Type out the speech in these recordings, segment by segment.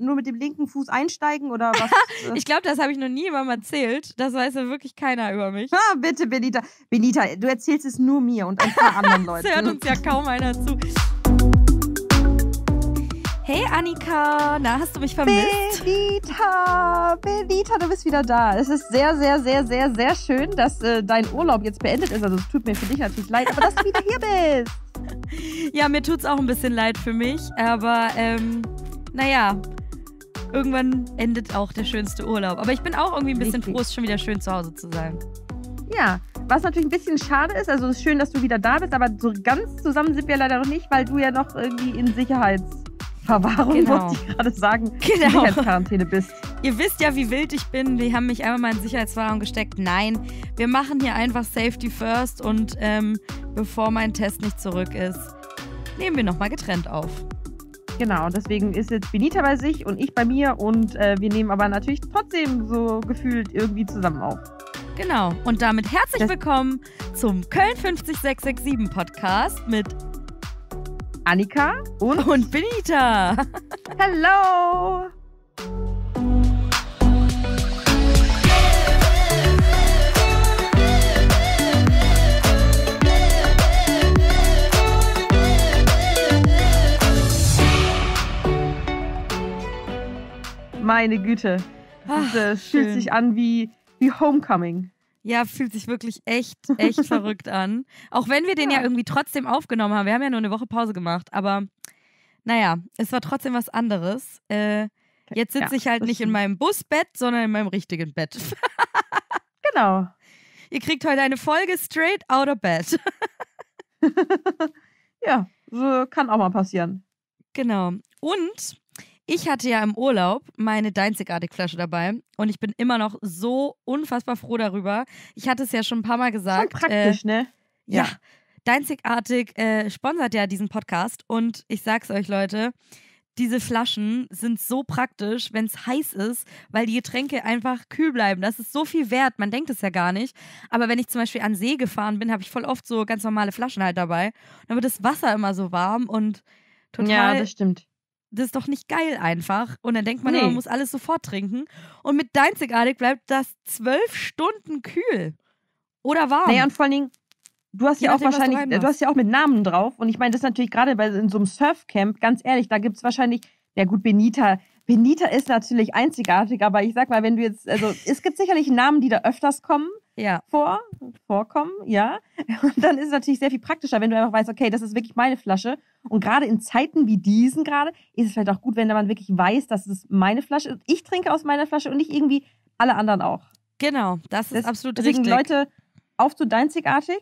nur mit dem linken Fuß einsteigen oder was? ich glaube, das habe ich noch nie jemandem erzählt. Das weiß ja wirklich keiner über mich. Ah, bitte, Benita. Benita, du erzählst es nur mir und ein paar anderen Leuten. das hört uns ja kaum einer zu. Hey Annika, na, hast du mich vermisst? Benita, Benita, du bist wieder da. Es ist sehr, sehr, sehr, sehr, sehr schön, dass äh, dein Urlaub jetzt beendet ist. Also es tut mir für dich natürlich leid, aber dass du wieder hier bist. Ja, mir tut es auch ein bisschen leid für mich, aber ähm, naja, irgendwann endet auch der schönste Urlaub. Aber ich bin auch irgendwie ein bisschen Richtig. froh, schon wieder schön zu Hause zu sein. Ja, was natürlich ein bisschen schade ist, also es ist schön, dass du wieder da bist, aber so ganz zusammen sind wir leider noch nicht, weil du ja noch irgendwie in Sicherheitsverwahrung, genau. wollte ich gerade sagen, genau. in Sicherheitsquarantäne bist. Ihr wisst ja, wie wild ich bin. Die haben mich einmal mal in Sicherheitsverwahrung gesteckt. Nein, wir machen hier einfach Safety First und ähm, bevor mein Test nicht zurück ist, nehmen wir nochmal getrennt auf. Genau, deswegen ist jetzt Benita bei sich und ich bei mir und äh, wir nehmen aber natürlich trotzdem so gefühlt irgendwie zusammen auf. Genau, und damit herzlich das willkommen zum Köln 50667 Podcast mit Annika und, und Benita. Hello! Meine Güte. Das, ah, ist, äh, fühlt sich an wie, wie Homecoming. Ja, fühlt sich wirklich echt, echt verrückt an. Auch wenn wir den ja. ja irgendwie trotzdem aufgenommen haben. Wir haben ja nur eine Woche Pause gemacht, aber naja, es war trotzdem was anderes. Äh, jetzt sitze ja, ich halt nicht in meinem Busbett, sondern in meinem richtigen Bett. genau. Ihr kriegt heute eine Folge straight out of bed. ja, so kann auch mal passieren. Genau. Und ich hatte ja im Urlaub meine Deinzigartig-Flasche dabei und ich bin immer noch so unfassbar froh darüber. Ich hatte es ja schon ein paar Mal gesagt. Schon praktisch, äh, ne? Ja. ja. Deinzigartig äh, sponsert ja diesen Podcast und ich sag's euch, Leute, diese Flaschen sind so praktisch, wenn es heiß ist, weil die Getränke einfach kühl bleiben. Das ist so viel wert, man denkt es ja gar nicht. Aber wenn ich zum Beispiel an See gefahren bin, habe ich voll oft so ganz normale Flaschen halt dabei. dann wird das Wasser immer so warm und total. Ja, das stimmt das ist doch nicht geil einfach. Und dann denkt man, nee. man muss alles sofort trinken. Und mit Deinzigartig bleibt das zwölf Stunden kühl. Oder warm. Naja, und vor allen Dingen, du hast ja auch wahrscheinlich, du, du, hast ja auch mit Namen drauf. Und ich meine, das ist natürlich gerade bei in so einem Surfcamp, ganz ehrlich, da gibt es wahrscheinlich, ja gut, Benita. Benita ist natürlich einzigartig, aber ich sag mal, wenn du jetzt, also es gibt sicherlich Namen, die da öfters kommen ja. vor, vorkommen, ja. Und dann ist es natürlich sehr viel praktischer, wenn du einfach weißt, okay, das ist wirklich meine Flasche. Und gerade in Zeiten wie diesen gerade ist es vielleicht auch gut, wenn man wirklich weiß, dass es meine Flasche ist. Ich trinke aus meiner Flasche und nicht irgendwie alle anderen auch. Genau, das ist das, absolut deswegen richtig. Leute, auf zu deinzigartig.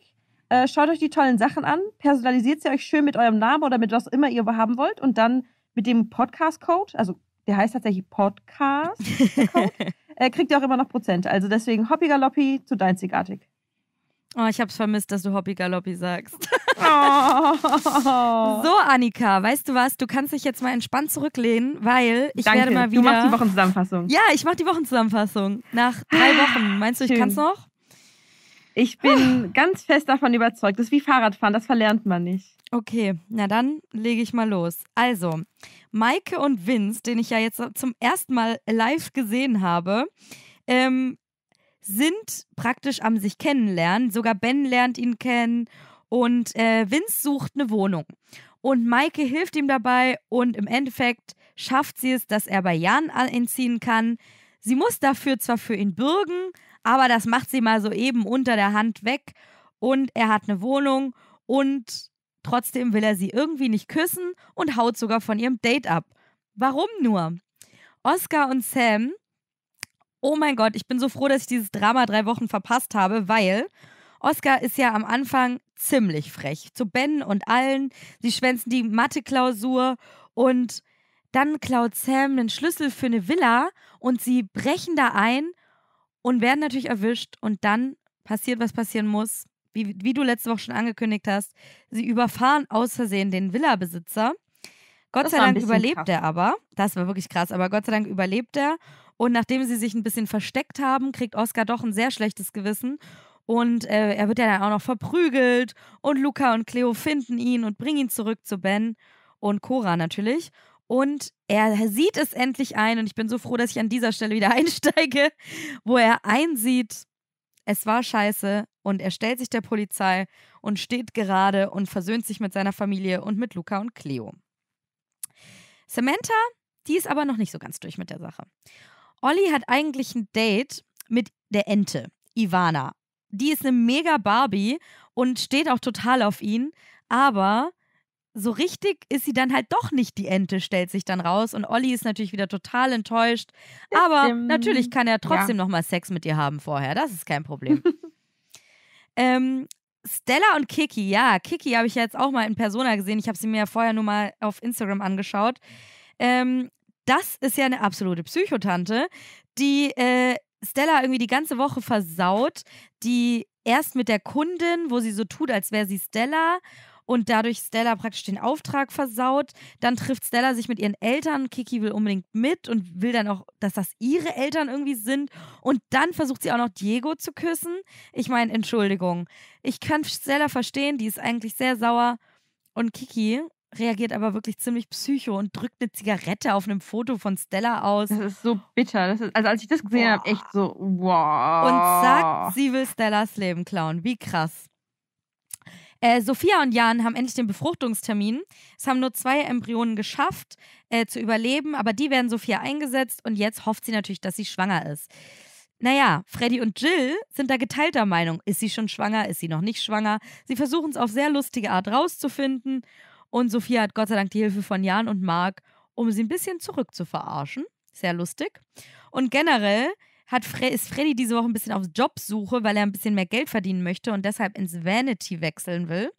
Äh, schaut euch die tollen Sachen an, personalisiert sie euch schön mit eurem Namen oder mit was immer ihr haben wollt und dann mit dem Podcast-Code, also der heißt tatsächlich Podcast, code äh, kriegt ihr auch immer noch Prozent. Also deswegen Hoppi Galoppi zu Deinzigartig. Oh, ich hab's vermisst, dass du Hobby Galoppi sagst. Oh. so, Annika, weißt du was? Du kannst dich jetzt mal entspannt zurücklehnen, weil ich Danke. werde mal wieder. Du machst die Wochenzusammenfassung. Ja, ich mach die Wochenzusammenfassung. Nach drei ah, Wochen. Meinst du, ich Schön. kann's noch? Ich bin ganz fest davon überzeugt. Das ist wie Fahrradfahren, das verlernt man nicht. Okay, na dann lege ich mal los. Also, Maike und Vince, den ich ja jetzt zum ersten Mal live gesehen habe, ähm, sind praktisch am sich kennenlernen. Sogar Ben lernt ihn kennen und äh, Vince sucht eine Wohnung. Und Maike hilft ihm dabei und im Endeffekt schafft sie es, dass er bei Jan einziehen kann. Sie muss dafür zwar für ihn bürgen, aber das macht sie mal so eben unter der Hand weg und er hat eine Wohnung und trotzdem will er sie irgendwie nicht küssen und haut sogar von ihrem Date ab. Warum nur? Oscar und Sam, oh mein Gott, ich bin so froh, dass ich dieses Drama drei Wochen verpasst habe, weil Oscar ist ja am Anfang ziemlich frech zu Ben und allen. Sie schwänzen die Mathe-Klausur und dann klaut Sam einen Schlüssel für eine Villa und sie brechen da ein und werden natürlich erwischt und dann passiert, was passieren muss. Wie, wie du letzte Woche schon angekündigt hast, sie überfahren aus Versehen den Villa-Besitzer. Gott das sei Dank überlebt krass. er aber. Das war wirklich krass, aber Gott sei Dank überlebt er. Und nachdem sie sich ein bisschen versteckt haben, kriegt Oscar doch ein sehr schlechtes Gewissen. Und äh, er wird ja dann auch noch verprügelt. Und Luca und Cleo finden ihn und bringen ihn zurück zu Ben und Cora natürlich. Und er sieht es endlich ein und ich bin so froh, dass ich an dieser Stelle wieder einsteige, wo er einsieht, es war scheiße und er stellt sich der Polizei und steht gerade und versöhnt sich mit seiner Familie und mit Luca und Cleo. Samantha, die ist aber noch nicht so ganz durch mit der Sache. Olli hat eigentlich ein Date mit der Ente, Ivana. Die ist eine mega Barbie und steht auch total auf ihn, aber so richtig ist sie dann halt doch nicht die Ente, stellt sich dann raus. Und Olli ist natürlich wieder total enttäuscht. Aber natürlich kann er trotzdem ja. nochmal Sex mit ihr haben vorher. Das ist kein Problem. ähm, Stella und Kiki, ja, Kiki habe ich jetzt auch mal in Persona gesehen. Ich habe sie mir ja vorher nur mal auf Instagram angeschaut. Ähm, das ist ja eine absolute Psychotante, die äh, Stella irgendwie die ganze Woche versaut, die erst mit der Kundin, wo sie so tut, als wäre sie Stella und dadurch Stella praktisch den Auftrag versaut. Dann trifft Stella sich mit ihren Eltern. Kiki will unbedingt mit und will dann auch, dass das ihre Eltern irgendwie sind. Und dann versucht sie auch noch Diego zu küssen. Ich meine, Entschuldigung. Ich kann Stella verstehen, die ist eigentlich sehr sauer. Und Kiki reagiert aber wirklich ziemlich psycho und drückt eine Zigarette auf einem Foto von Stella aus. Das ist so bitter. Ist, also als ich das gesehen habe, echt so wow. Und sagt, sie will Stellas Leben klauen. Wie krass. Äh, Sophia und Jan haben endlich den Befruchtungstermin. Es haben nur zwei Embryonen geschafft äh, zu überleben, aber die werden Sophia eingesetzt und jetzt hofft sie natürlich, dass sie schwanger ist. Naja, Freddy und Jill sind da geteilter Meinung. Ist sie schon schwanger? Ist sie noch nicht schwanger? Sie versuchen es auf sehr lustige Art rauszufinden. Und Sophia hat Gott sei Dank die Hilfe von Jan und Marc, um sie ein bisschen zurück zu verarschen. Sehr lustig. Und generell hat Fre ist Freddy diese Woche ein bisschen auf Jobsuche, weil er ein bisschen mehr Geld verdienen möchte und deshalb ins Vanity wechseln will.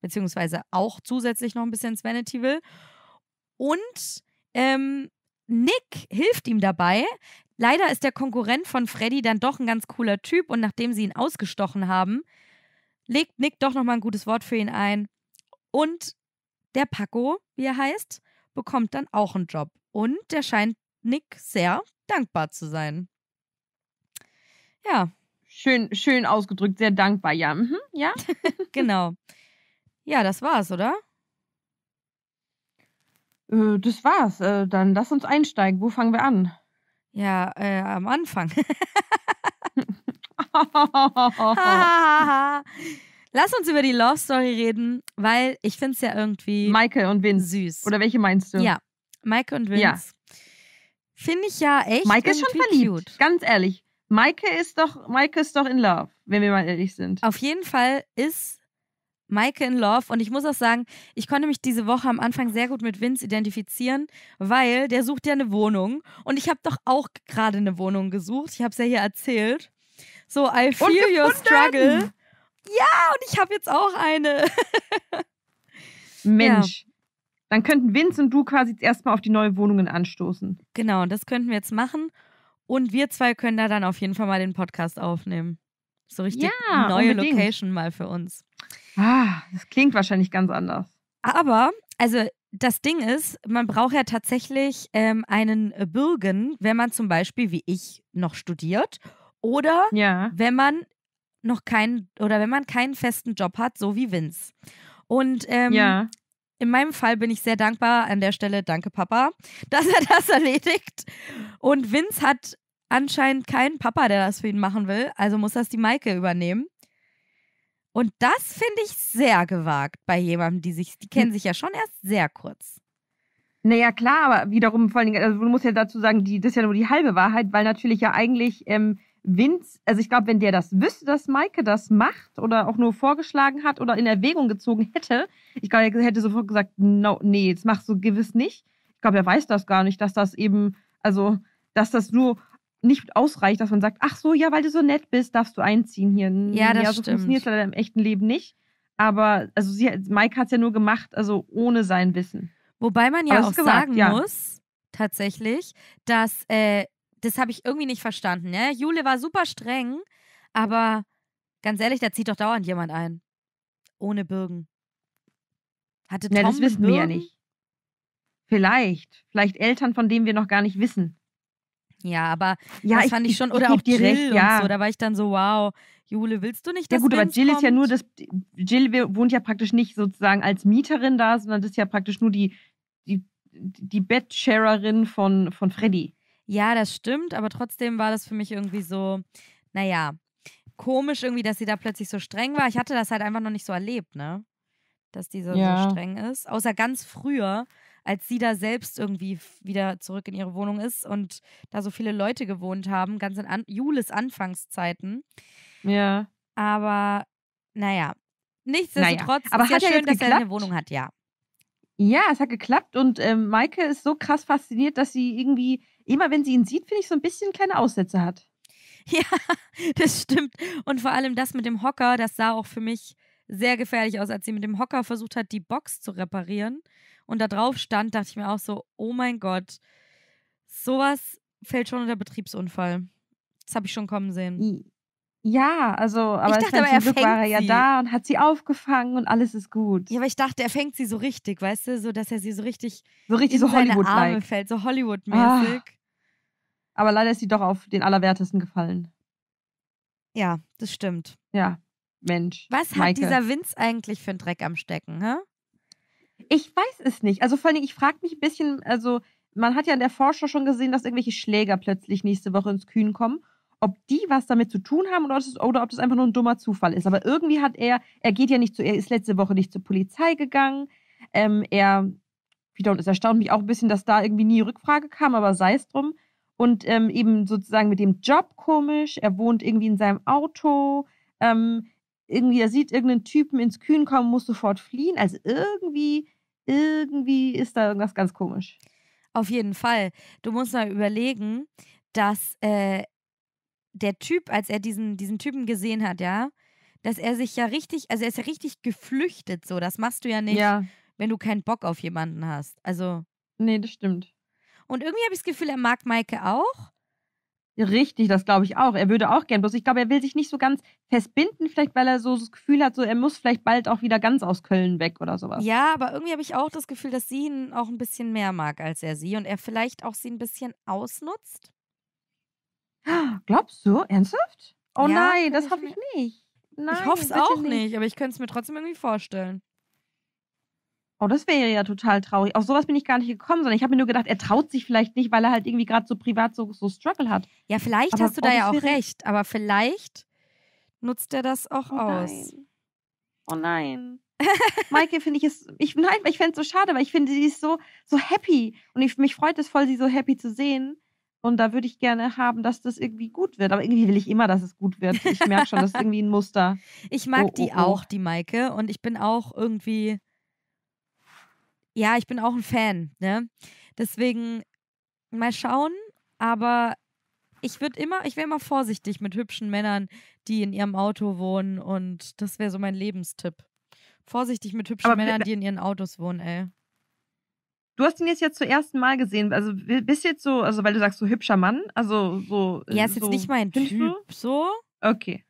Beziehungsweise auch zusätzlich noch ein bisschen ins Vanity will. Und ähm, Nick hilft ihm dabei. Leider ist der Konkurrent von Freddy dann doch ein ganz cooler Typ und nachdem sie ihn ausgestochen haben, legt Nick doch nochmal ein gutes Wort für ihn ein. Und der Paco, wie er heißt, bekommt dann auch einen Job. Und der scheint Nick sehr dankbar zu sein. Ja. Schön, schön ausgedrückt, sehr dankbar, ja. Mhm, ja? genau. Ja, das war's, oder? Äh, das war's. Äh, dann lass uns einsteigen. Wo fangen wir an? Ja, äh, am Anfang. Lass uns über die Love Story reden, weil ich finde es ja irgendwie. Michael und Vince. Süß. Oder welche meinst du? Ja. Michael und Vince. Ja. Finde ich ja echt. Michael ist schon verliebt. Cute. Ganz ehrlich. Maike ist doch, Maike ist doch in Love, wenn wir mal ehrlich sind. Auf jeden Fall ist Maike in Love und ich muss auch sagen, ich konnte mich diese Woche am Anfang sehr gut mit Vince identifizieren, weil der sucht ja eine Wohnung und ich habe doch auch gerade eine Wohnung gesucht. Ich habe es ja hier erzählt. So, I feel your struggle. Ja, und ich habe jetzt auch eine. Mensch. Ja. Dann könnten Vince und du quasi jetzt erstmal auf die neue Wohnungen anstoßen. Genau, das könnten wir jetzt machen. Und wir zwei können da dann auf jeden Fall mal den Podcast aufnehmen. So richtig ja, neue unbedingt. Location mal für uns. Ah, das klingt wahrscheinlich ganz anders. Aber, also das Ding ist, man braucht ja tatsächlich ähm, einen Bürgen, wenn man zum Beispiel, wie ich, noch studiert oder ja. wenn man noch keinen oder wenn man keinen festen Job hat, so wie Vince. Und ähm, ja in meinem Fall bin ich sehr dankbar an der Stelle, danke Papa, dass er das erledigt. Und Vince hat anscheinend keinen Papa, der das für ihn machen will, also muss das die Maike übernehmen. Und das finde ich sehr gewagt bei jemandem, die sich, die kennen hm. sich ja schon erst sehr kurz. Naja, klar, aber wiederum vor allen Dingen, also du musst ja dazu sagen, die, das ist ja nur die halbe Wahrheit, weil natürlich ja eigentlich ähm, Vince, also ich glaube, wenn der das wüsste, dass Maike das macht oder auch nur vorgeschlagen hat oder in Erwägung gezogen hätte, ich glaube, er hätte sofort gesagt, no, nee, das machst du gewiss nicht. Ich glaube, er weiß das gar nicht, dass das eben, also, dass das nur nicht ausreicht, dass man sagt, ach so, ja, weil du so nett bist, darfst du einziehen hier. Ja, das ja, so stimmt. funktioniert leider im echten Leben nicht. Aber also sie, Mike hat es ja nur gemacht, also ohne sein Wissen. Wobei man ja auch gesagt, sagen ja. muss, tatsächlich, dass äh, das habe ich irgendwie nicht verstanden. Ne? Jule war super streng, aber ganz ehrlich, da zieht doch dauernd jemand ein. Ohne Bürgen. Hatte Tom Na, das wissen Bürgen? wir ja nicht. Vielleicht. Vielleicht Eltern, von denen wir noch gar nicht wissen. Ja, aber ja, das ich, fand ich, ich schon. Oder ich auch Jill recht, ja. so. Da war ich dann so, wow, Jule, willst du nicht, dass Ja gut, aber Jill kommt? ist ja nur das... Jill wohnt ja praktisch nicht sozusagen als Mieterin da, sondern das ist ja praktisch nur die, die, die Bettsharerin von, von Freddy. Ja, das stimmt, aber trotzdem war das für mich irgendwie so, naja, komisch irgendwie, dass sie da plötzlich so streng war. Ich hatte das halt einfach noch nicht so erlebt, ne? Dass die so, ja. so streng ist. Außer ganz früher, als sie da selbst irgendwie wieder zurück in ihre Wohnung ist und da so viele Leute gewohnt haben, ganz in An Jules Anfangszeiten. Ja. Aber naja, nichtsdestotrotz naja. Aber ist hat ja schön, dass geklappt? er eine Wohnung hat, ja. Ja, es hat geklappt und ähm, Maike ist so krass fasziniert, dass sie irgendwie immer wenn sie ihn sieht, finde ich so ein bisschen kleine Aussätze hat. Ja, das stimmt. Und vor allem das mit dem Hocker, das sah auch für mich sehr gefährlich aus, als sie mit dem Hocker versucht hat, die Box zu reparieren. Und da drauf stand, dachte ich mir auch so, oh mein Gott, sowas fällt schon unter Betriebsunfall. Das habe ich schon kommen sehen. Ja, also, aber, ich dachte, aber er Glück fängt war er ja sie. da und hat sie aufgefangen und alles ist gut. Ja, aber ich dachte, er fängt sie so richtig, weißt du, so dass er sie so richtig, so richtig in so Hollywood -like. Arme fällt, so Hollywood-mäßig. Ah. Aber leider ist sie doch auf den Allerwertesten gefallen. Ja, das stimmt. Ja, Mensch. Was Maike. hat dieser Vince eigentlich für einen Dreck am Stecken, hä? Ich weiß es nicht. Also vor allem, ich frage mich ein bisschen, also man hat ja in der Vorschau schon gesehen, dass irgendwelche Schläger plötzlich nächste Woche ins Kühn kommen ob die was damit zu tun haben oder, das, oder ob das einfach nur ein dummer Zufall ist. Aber irgendwie hat er, er geht ja nicht zu, er ist letzte Woche nicht zur Polizei gegangen. Ähm, er, wiederum, es erstaunt mich auch ein bisschen, dass da irgendwie nie Rückfrage kam, aber sei es drum. Und ähm, eben sozusagen mit dem Job komisch, er wohnt irgendwie in seinem Auto, ähm, irgendwie, er sieht irgendeinen Typen ins Kühn kommen, muss sofort fliehen. Also irgendwie, irgendwie ist da irgendwas ganz komisch. Auf jeden Fall. Du musst mal überlegen, dass äh, der Typ, als er diesen, diesen Typen gesehen hat, ja, dass er sich ja richtig, also er ist ja richtig geflüchtet so. Das machst du ja nicht, ja. wenn du keinen Bock auf jemanden hast. Also. Nee, das stimmt. Und irgendwie habe ich das Gefühl, er mag Maike auch. Richtig, das glaube ich auch. Er würde auch gern. Bloß ich glaube, er will sich nicht so ganz festbinden, vielleicht weil er so das Gefühl hat, so er muss vielleicht bald auch wieder ganz aus Köln weg oder sowas. Ja, aber irgendwie habe ich auch das Gefühl, dass sie ihn auch ein bisschen mehr mag als er sie und er vielleicht auch sie ein bisschen ausnutzt. Glaubst du? Ernsthaft? Oh ja, nein, das hoffe ich nicht. Nein, ich hoffe es auch nicht. nicht, aber ich könnte es mir trotzdem irgendwie vorstellen. Oh, das wäre ja total traurig. Auf sowas bin ich gar nicht gekommen, sondern ich habe mir nur gedacht, er traut sich vielleicht nicht, weil er halt irgendwie gerade so privat so, so Struggle hat. Ja, vielleicht aber hast du da oh, ja auch recht, aber vielleicht nutzt er das auch oh aus. Nein. Oh nein. Maike finde ich es, ich, nein, ich fände es so schade, weil ich finde, sie ist so, so happy und ich, mich freut es voll, sie so happy zu sehen. Und da würde ich gerne haben, dass das irgendwie gut wird. Aber irgendwie will ich immer, dass es gut wird. Ich merke schon, das ist irgendwie ein Muster. Ich mag oh, die oh, oh. auch, die Maike. Und ich bin auch irgendwie. Ja, ich bin auch ein Fan. Ne? Deswegen mal schauen. Aber ich würde immer, ich wäre immer vorsichtig mit hübschen Männern, die in ihrem Auto wohnen. Und das wäre so mein Lebenstipp. Vorsichtig mit hübschen aber Männern, die in ihren Autos wohnen, ey. Du hast ihn jetzt ja zum ersten Mal gesehen. Also bist jetzt so, also weil du sagst, so hübscher Mann, also so. Äh, ja, ist so, jetzt nicht mein Typ, du? so. Okay.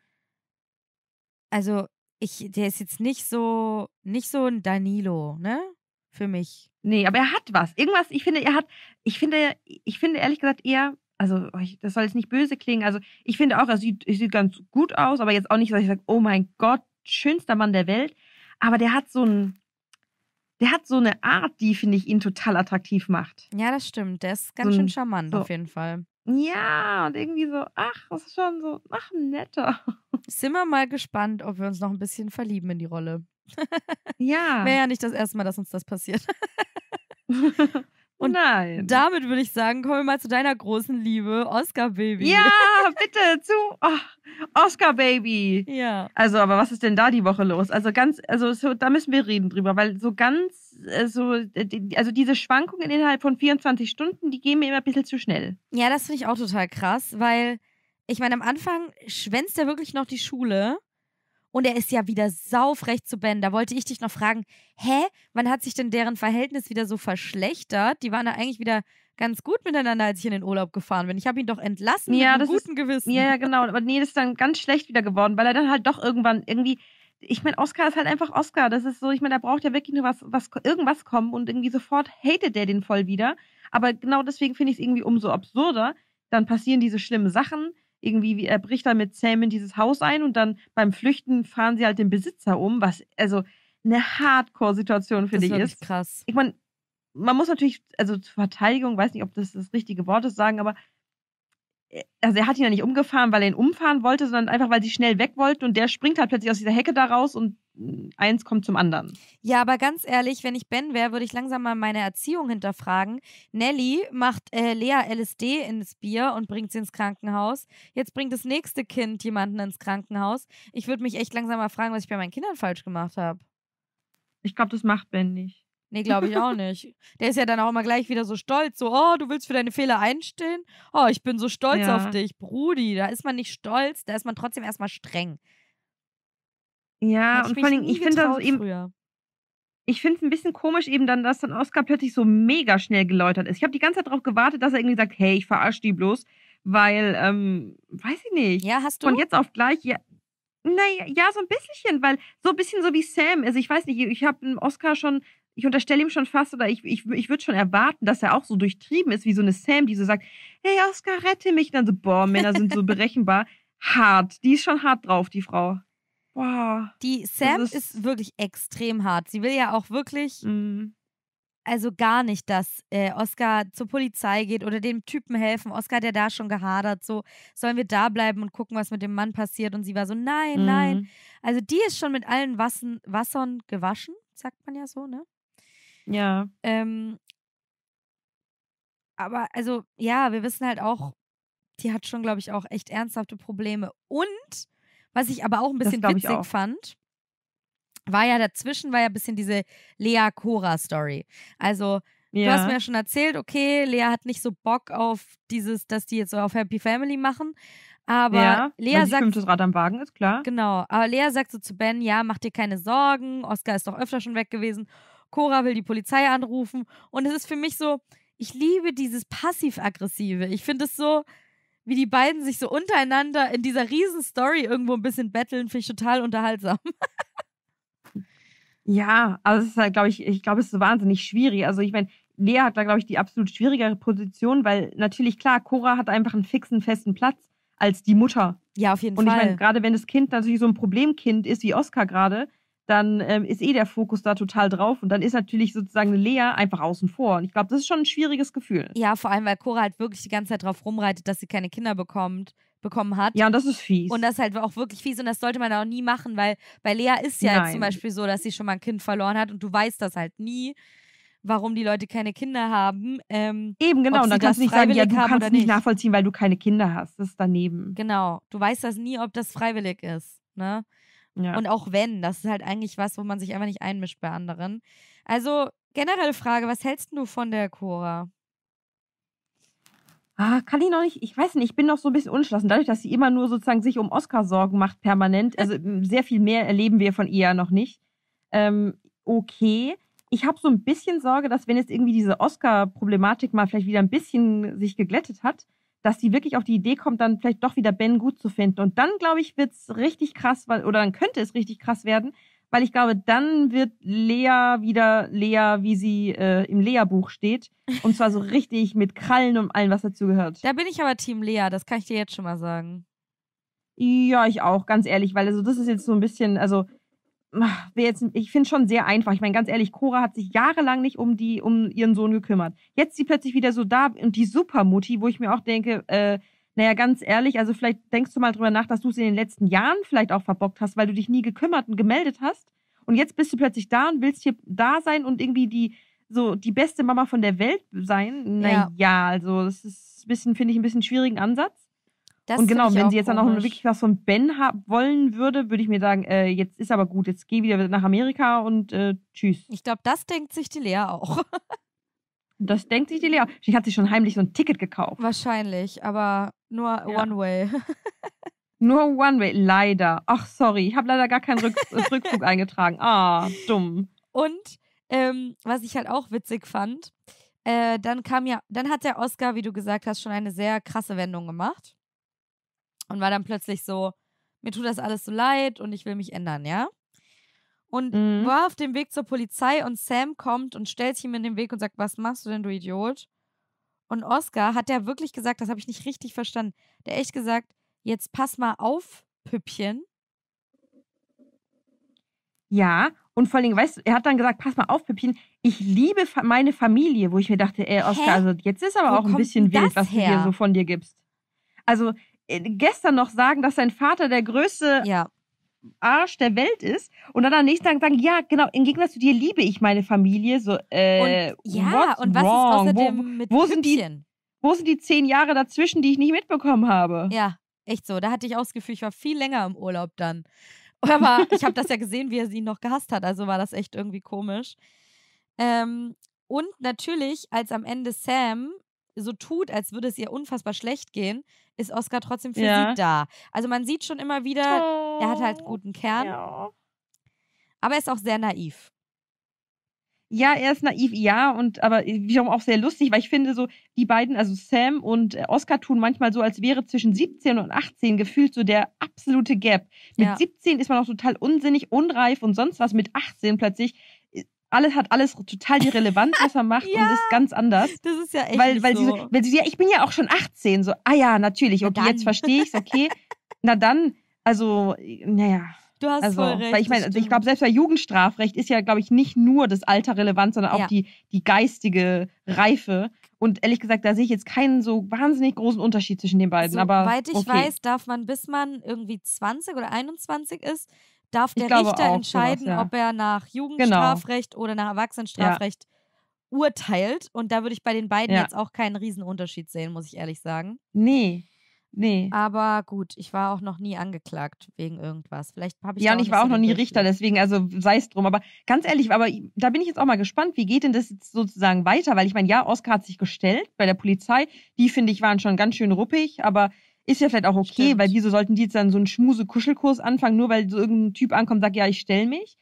Also ich, der ist jetzt nicht so, nicht so ein Danilo, ne? Für mich. Nee, aber er hat was. Irgendwas, ich finde, er hat, ich finde, ich finde ehrlich gesagt eher, also das soll jetzt nicht böse klingen, also ich finde auch, er sieht, er sieht ganz gut aus, aber jetzt auch nicht, dass ich sage, oh mein Gott, schönster Mann der Welt. Aber der hat so ein, der hat so eine Art, die, finde ich, ihn total attraktiv macht. Ja, das stimmt. Der ist ganz so, schön charmant, so. auf jeden Fall. Ja, und irgendwie so, ach, das ist schon so, ach, netter. Sind wir mal gespannt, ob wir uns noch ein bisschen verlieben in die Rolle. ja. Wäre ja nicht das erste Mal, dass uns das passiert. Und Nein. damit würde ich sagen, kommen wir mal zu deiner großen Liebe, Oscar Baby. Ja, bitte zu oh, Oscar Baby. Ja. Also, aber was ist denn da die Woche los? Also ganz, also so, da müssen wir reden drüber, weil so ganz, äh, so, äh, also diese Schwankungen innerhalb von 24 Stunden, die gehen mir immer ein bisschen zu schnell. Ja, das finde ich auch total krass, weil ich meine, am Anfang schwänzt er wirklich noch die Schule. Und er ist ja wieder saufrecht zu Ben. Da wollte ich dich noch fragen, hä, wann hat sich denn deren Verhältnis wieder so verschlechtert? Die waren da eigentlich wieder ganz gut miteinander, als ich in den Urlaub gefahren bin. Ich habe ihn doch entlassen ja, mit einem guten ist, Gewissen. Ja, ja, genau. Aber nee, das ist dann ganz schlecht wieder geworden, weil er dann halt doch irgendwann irgendwie. Ich meine, Oscar ist halt einfach Oscar. Das ist so, ich meine, da braucht ja wirklich nur was, was, irgendwas kommen und irgendwie sofort hatet der den voll wieder. Aber genau deswegen finde ich es irgendwie umso absurder. Dann passieren diese schlimmen Sachen irgendwie, er bricht dann mit Sam in dieses Haus ein und dann beim Flüchten fahren sie halt den Besitzer um, was also eine Hardcore-Situation, finde ich, ist. krass. Ich meine, man muss natürlich, also zur Verteidigung, weiß nicht, ob das das richtige Wort ist, sagen, aber äh, also er hat ihn ja nicht umgefahren, weil er ihn umfahren wollte, sondern einfach, weil sie schnell weg wollten und der springt halt plötzlich aus dieser Hecke da raus und eins kommt zum anderen. Ja, aber ganz ehrlich, wenn ich Ben wäre, würde ich langsam mal meine Erziehung hinterfragen. Nelly macht äh, Lea LSD ins Bier und bringt sie ins Krankenhaus. Jetzt bringt das nächste Kind jemanden ins Krankenhaus. Ich würde mich echt langsam mal fragen, was ich bei meinen Kindern falsch gemacht habe. Ich glaube, das macht Ben nicht. Nee, glaube ich auch nicht. Der ist ja dann auch immer gleich wieder so stolz, so, oh, du willst für deine Fehler einstehen? Oh, ich bin so stolz ja. auf dich, Brudi. Da ist man nicht stolz, da ist man trotzdem erstmal streng. Ja, und vor allem, ich finde das eben. Früher. Ich finde es ein bisschen komisch, eben dann, dass dann Oscar plötzlich so mega schnell geläutert ist. Ich habe die ganze Zeit darauf gewartet, dass er irgendwie sagt, hey, ich verarsche die bloß, weil, ähm, weiß ich nicht. Ja, hast du. Von jetzt auf gleich, ja, naja, ja, so ein bisschen, weil so ein bisschen so wie Sam. Also ich weiß nicht, ich habe einen Oscar schon, ich unterstelle ihm schon fast oder ich, ich, ich würde schon erwarten, dass er auch so durchtrieben ist wie so eine Sam, die so sagt, hey Oscar, rette mich. Und dann so, boah, Männer sind so berechenbar. hart, die ist schon hart drauf, die Frau. Wow. Die Sam ist, ist, wirklich extrem hart. Sie will ja auch wirklich, mm. also gar nicht, dass äh, Oscar zur Polizei geht oder dem Typen helfen. Oscar hat ja da schon gehadert, so sollen wir da bleiben und gucken, was mit dem Mann passiert. Und sie war so, nein, mm. nein. Mhm. Also die ist schon mit allen Wassen, Wassern gewaschen, sagt man ja so, ne? Ja. Ähm, aber also ja, wir wissen halt auch, die hat schon, glaube ich, auch echt ernsthafte Probleme. Und was ich aber auch ein bisschen witzig auch. fand, war ja dazwischen, war ja ein bisschen diese Lea-Cora-Story. Also, ja. du hast mir ja schon erzählt, okay, Lea hat nicht so Bock auf dieses, dass die jetzt so auf Happy Family machen. Aber ja, Lea sagt. Fünftes Rad am Wagen ist klar. Genau. Aber Lea sagt so zu Ben: Ja, mach dir keine Sorgen. Oscar ist doch öfter schon weg gewesen. Cora will die Polizei anrufen. Und es ist für mich so, ich liebe dieses Passiv-Aggressive. Ich finde es so, wie die beiden sich so untereinander in dieser riesen Story irgendwo ein bisschen betteln, finde ich total unterhaltsam. ja, also es ist halt, glaube ich, ich glaube, es ist so wahnsinnig schwierig. Also ich meine, Lea hat da, glaube ich, die absolut schwierigere Position, weil natürlich, klar, Cora hat einfach einen fixen, festen Platz als die Mutter. Ja, auf jeden Und Fall. Und ich meine, gerade wenn das Kind natürlich so ein Problemkind ist wie Oscar gerade, dann ähm, ist eh der Fokus da total drauf und dann ist natürlich sozusagen Lea einfach außen vor. Und ich glaube, das ist schon ein schwieriges Gefühl. Ja, vor allem, weil Cora halt wirklich die ganze Zeit drauf rumreitet, dass sie keine Kinder bekommt bekommen hat. Ja, und das ist fies. Und das ist halt auch wirklich fies und das sollte man auch nie machen, weil bei Lea ist ja halt zum Beispiel so, dass sie schon mal ein Kind verloren hat und du weißt das halt nie, warum die Leute keine Kinder haben. Ähm, Eben, genau. Und dann kannst du nicht sagen, ja, du kannst nicht, nicht nachvollziehen, weil du keine Kinder hast. Das ist daneben. Genau. Du weißt das nie, ob das freiwillig ist. Ne? Ja. Und auch wenn, das ist halt eigentlich was, wo man sich einfach nicht einmischt bei anderen. Also generelle Frage, was hältst du von der Cora? Ah, kann ich noch nicht, ich weiß nicht, ich bin noch so ein bisschen unschlossen. Dadurch, dass sie immer nur sozusagen sich um Oscar Sorgen macht, permanent, also sehr viel mehr erleben wir von ihr noch nicht. Ähm, okay. Ich habe so ein bisschen Sorge, dass wenn jetzt irgendwie diese Oscar-Problematik mal vielleicht wieder ein bisschen sich geglättet hat, dass sie wirklich auf die Idee kommt, dann vielleicht doch wieder Ben gut zu finden. Und dann, glaube ich, wird es richtig krass, weil, oder dann könnte es richtig krass werden, weil ich glaube, dann wird Lea wieder Lea, wie sie äh, im Lea-Buch steht. Und zwar so richtig mit Krallen und allem, was dazu gehört. Da bin ich aber Team Lea, das kann ich dir jetzt schon mal sagen. Ja, ich auch, ganz ehrlich, weil also das ist jetzt so ein bisschen, also jetzt, ich finde es schon sehr einfach. Ich meine, ganz ehrlich, Cora hat sich jahrelang nicht um die, um ihren Sohn gekümmert. Jetzt ist sie plötzlich wieder so da und die Supermutti, wo ich mir auch denke, äh, naja, ganz ehrlich, also vielleicht denkst du mal drüber nach, dass du es in den letzten Jahren vielleicht auch verbockt hast, weil du dich nie gekümmert und gemeldet hast. Und jetzt bist du plötzlich da und willst hier da sein und irgendwie die, so die beste Mama von der Welt sein. Naja, ja. also das ist ein bisschen, finde ich, ein bisschen schwierigen Ansatz. Das und genau, wenn sie jetzt dann auch wirklich was von Ben wollen würde, würde ich mir sagen, äh, jetzt ist aber gut, jetzt geh wieder nach Amerika und äh, tschüss. Ich glaube, das denkt sich die Lea auch. das denkt sich die Lea. Ich sich schon heimlich so ein Ticket gekauft. Wahrscheinlich, aber nur ja. One Way. nur One Way, leider. Ach, sorry, ich habe leider gar keinen Rück Rückflug eingetragen. Ah, dumm. Und ähm, was ich halt auch witzig fand, äh, dann kam ja, dann hat der Oscar, wie du gesagt hast, schon eine sehr krasse Wendung gemacht. Und war dann plötzlich so, mir tut das alles so leid und ich will mich ändern, ja? Und mhm. war auf dem Weg zur Polizei und Sam kommt und stellt sich ihm in den Weg und sagt, was machst du denn, du Idiot? Und Oscar hat ja wirklich gesagt, das habe ich nicht richtig verstanden, der echt gesagt, jetzt pass mal auf, Püppchen. Ja, und vor allem, weißt du, er hat dann gesagt, pass mal auf, Püppchen, ich liebe meine Familie, wo ich mir dachte, ey, Oscar, also jetzt ist aber Wo auch ein bisschen wild, was her? du hier so von dir gibst. Also äh, gestern noch sagen, dass sein Vater der größte ja. Arsch der Welt ist und dann am nächsten Tag sagen, ja, genau, im Gegensatz zu dir liebe ich meine Familie. So, äh, und, ja, und was wrong? ist außerdem wo, mit wo Püppchen? sind, die, wo sind die zehn Jahre dazwischen, die ich nicht mitbekommen habe? Ja, echt so. Da hatte ich auch das Gefühl, ich war viel länger im Urlaub dann. Aber ich habe das ja gesehen, wie er sie noch gehasst hat, also war das echt irgendwie komisch. Ähm, und natürlich, als am Ende Sam so tut, als würde es ihr unfassbar schlecht gehen, ist Oscar trotzdem für ja. sie da. Also man sieht schon immer wieder, oh. er hat halt oh, guten Kern. Ja. Aber er ist auch sehr naiv. Ja, er ist naiv, ja, und aber wiederum auch sehr lustig, weil ich finde so, die beiden, also Sam und äh, Oscar tun manchmal so, als wäre zwischen 17 und 18 gefühlt so der absolute Gap. Mit ja. 17 ist man auch total unsinnig, unreif und sonst was. Mit 18 plötzlich alles hat alles total die Relevanz, was er macht ja, und ist ganz anders. Das ist ja echt weil, weil so. Sie so. Weil sie ja, ich bin ja auch schon 18, so, ah ja, natürlich, okay, jetzt verstehe ich es, okay. na dann, also, naja. Du hast also, voll recht. Weil ich meine, also ich glaube, selbst bei Jugendstrafrecht ist ja, glaube ich, nicht nur das Alter relevant, sondern auch ja. die, die geistige Reife. Und ehrlich gesagt, da sehe ich jetzt keinen so wahnsinnig großen Unterschied zwischen den beiden. Soweit aber, ich okay. weiß, darf man, bis man irgendwie 20 oder 21 ist, darf der Richter entscheiden, sowas, ja. ob er nach genau. Jugendstrafrecht genau. oder nach Erwachsenenstrafrecht ja. urteilt. Und da würde ich bei den beiden ja. jetzt auch keinen Riesenunterschied sehen, muss ich ehrlich sagen. Nee. Nee. Aber gut, ich war auch noch nie angeklagt wegen irgendwas. Vielleicht habe ich Ja, und ich war auch noch nie Richter, deswegen, also sei es drum. Aber ganz ehrlich, aber da bin ich jetzt auch mal gespannt, wie geht denn das jetzt sozusagen weiter? Weil ich meine, ja, Oskar hat sich gestellt bei der Polizei. Die, finde ich, waren schon ganz schön ruppig, aber ist ja vielleicht auch okay, Stimmt. weil wieso sollten die jetzt dann so einen Schmuse-Kuschelkurs anfangen, nur weil so irgendein Typ ankommt und sagt, ja, ich stelle mich.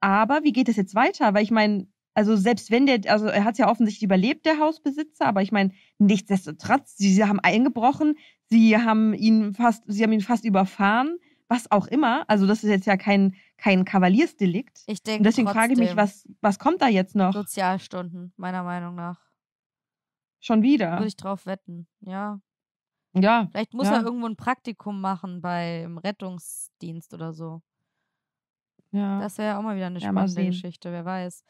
Aber wie geht das jetzt weiter? Weil ich meine, also selbst wenn der, also er hat es ja offensichtlich überlebt, der Hausbesitzer, aber ich meine, nichtsdestotrotz, sie, sie haben eingebrochen, sie haben ihn fast, sie haben ihn fast überfahren, was auch immer. Also das ist jetzt ja kein, kein Kavaliersdelikt. Ich denke. Und deswegen frage ich mich, was, was kommt da jetzt noch? Sozialstunden, meiner Meinung nach. Schon wieder. Würde ich drauf wetten, ja. Ja. Vielleicht muss ja. er irgendwo ein Praktikum machen beim Rettungsdienst oder so. Ja. Das wäre ja auch mal wieder eine spannende ja, Geschichte, wer weiß.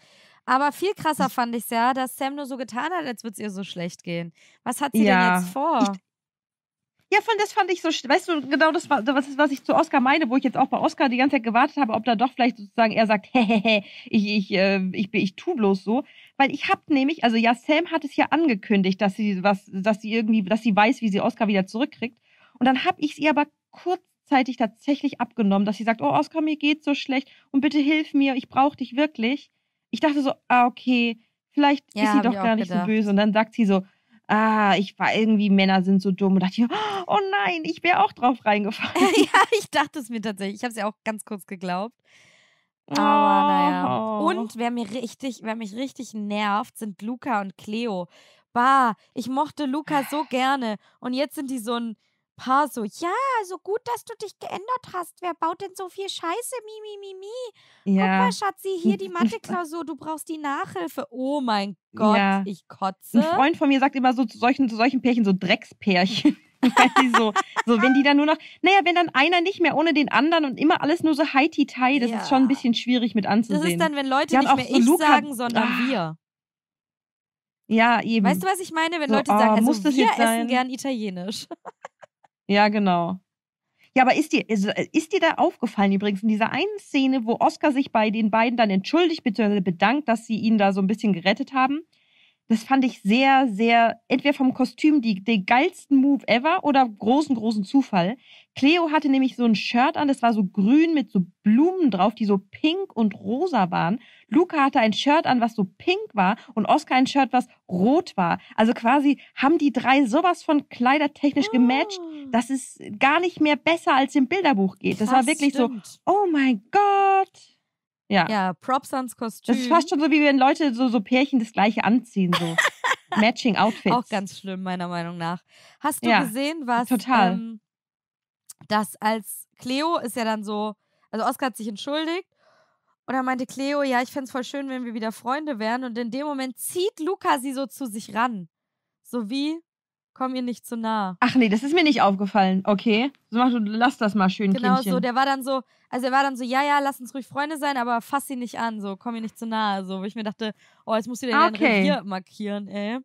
Aber viel krasser fand ich es ja, dass Sam nur so getan hat, als würde es ihr so schlecht gehen. Was hat sie ja. denn jetzt vor? Ich, ja, von das fand ich so, weißt du, genau das, was, was ich zu Oscar meine, wo ich jetzt auch bei Oscar die ganze Zeit gewartet habe, ob da doch vielleicht sozusagen er sagt, hehehe, ich, ich, äh, ich, ich, ich tu bloß so weil ich habe nämlich, also ja, Sam hat es ja angekündigt, dass sie was, dass sie irgendwie, dass sie weiß, wie sie Oscar wieder zurückkriegt. Und dann habe ich sie aber kurzzeitig tatsächlich abgenommen, dass sie sagt, oh Oscar, mir geht so schlecht und bitte hilf mir, ich brauche dich wirklich. Ich dachte so, ah okay, vielleicht ja, ist sie doch gar nicht gedacht. so böse. Und dann sagt sie so, ah, ich war irgendwie, Männer sind so dumm. Und dachte ich, oh, oh nein, ich wäre auch drauf reingefallen. ja, ich dachte es mir tatsächlich. Ich habe es ja auch ganz kurz geglaubt. Aber naja. Oh. Und wer, mir richtig, wer mich richtig nervt, sind Luca und Cleo. Bah, ich mochte Luca so ah. gerne. Und jetzt sind die so ein Paar so, ja, so gut, dass du dich geändert hast. Wer baut denn so viel Scheiße? Mi, mi, mi, mi. Ja. Guck mal, Schatzi, hier die Mathe-Klausur, du brauchst die Nachhilfe. Oh mein Gott, ja. ich kotze. Ein Freund von mir sagt immer so zu solchen, zu solchen Pärchen, so Dreckspärchen. so, so, wenn die dann nur noch, naja, wenn dann einer nicht mehr ohne den anderen und immer alles nur so heiti tai, das ja. ist schon ein bisschen schwierig mit anzusehen. Das ist dann, wenn Leute die nicht mehr so ich Luca sagen, sondern ah. wir. Ja, eben. Weißt du, was ich meine, wenn so, Leute oh, sagen, oh, also wir essen sein? gern italienisch. ja, genau. Ja, aber ist dir, ist, also, äh, ist dir da aufgefallen übrigens in dieser einen Szene, wo Oscar sich bei den beiden dann entschuldigt bzw. bedankt, dass sie ihn da so ein bisschen gerettet haben? Das fand ich sehr, sehr, entweder vom Kostüm die, den geilsten Move ever oder großen, großen Zufall. Cleo hatte nämlich so ein Shirt an, das war so grün mit so Blumen drauf, die so pink und rosa waren. Luca hatte ein Shirt an, was so pink war und Oscar ein Shirt, was rot war. Also quasi haben die drei sowas von kleidertechnisch oh. gematcht, dass es gar nicht mehr besser als im Bilderbuch geht. Krass, das war wirklich stimmt. so, oh mein Gott. Ja. ja, Props ans Kostüm. Das ist fast schon so, wie wenn Leute so, so Pärchen das gleiche anziehen, so Matching Outfits. Auch ganz schlimm, meiner Meinung nach. Hast du ja, gesehen, was. Total. Ähm, das als Cleo ist ja dann so, also Oscar hat sich entschuldigt und dann meinte Cleo, ja, ich fände es voll schön, wenn wir wieder Freunde wären. Und in dem Moment zieht Luca sie so zu sich ran. So wie, komm ihr nicht zu nah. Ach nee, das ist mir nicht aufgefallen. Okay, so mach du, lass das mal schön, Genau Kindchen. so, der war dann so, also er war dann so, ja, ja, lass uns ruhig Freunde sein, aber fass sie nicht an, so, komm ihr nicht zu nah. so, wo ich mir dachte, oh, jetzt musst du dir okay. dein Revier markieren, ey.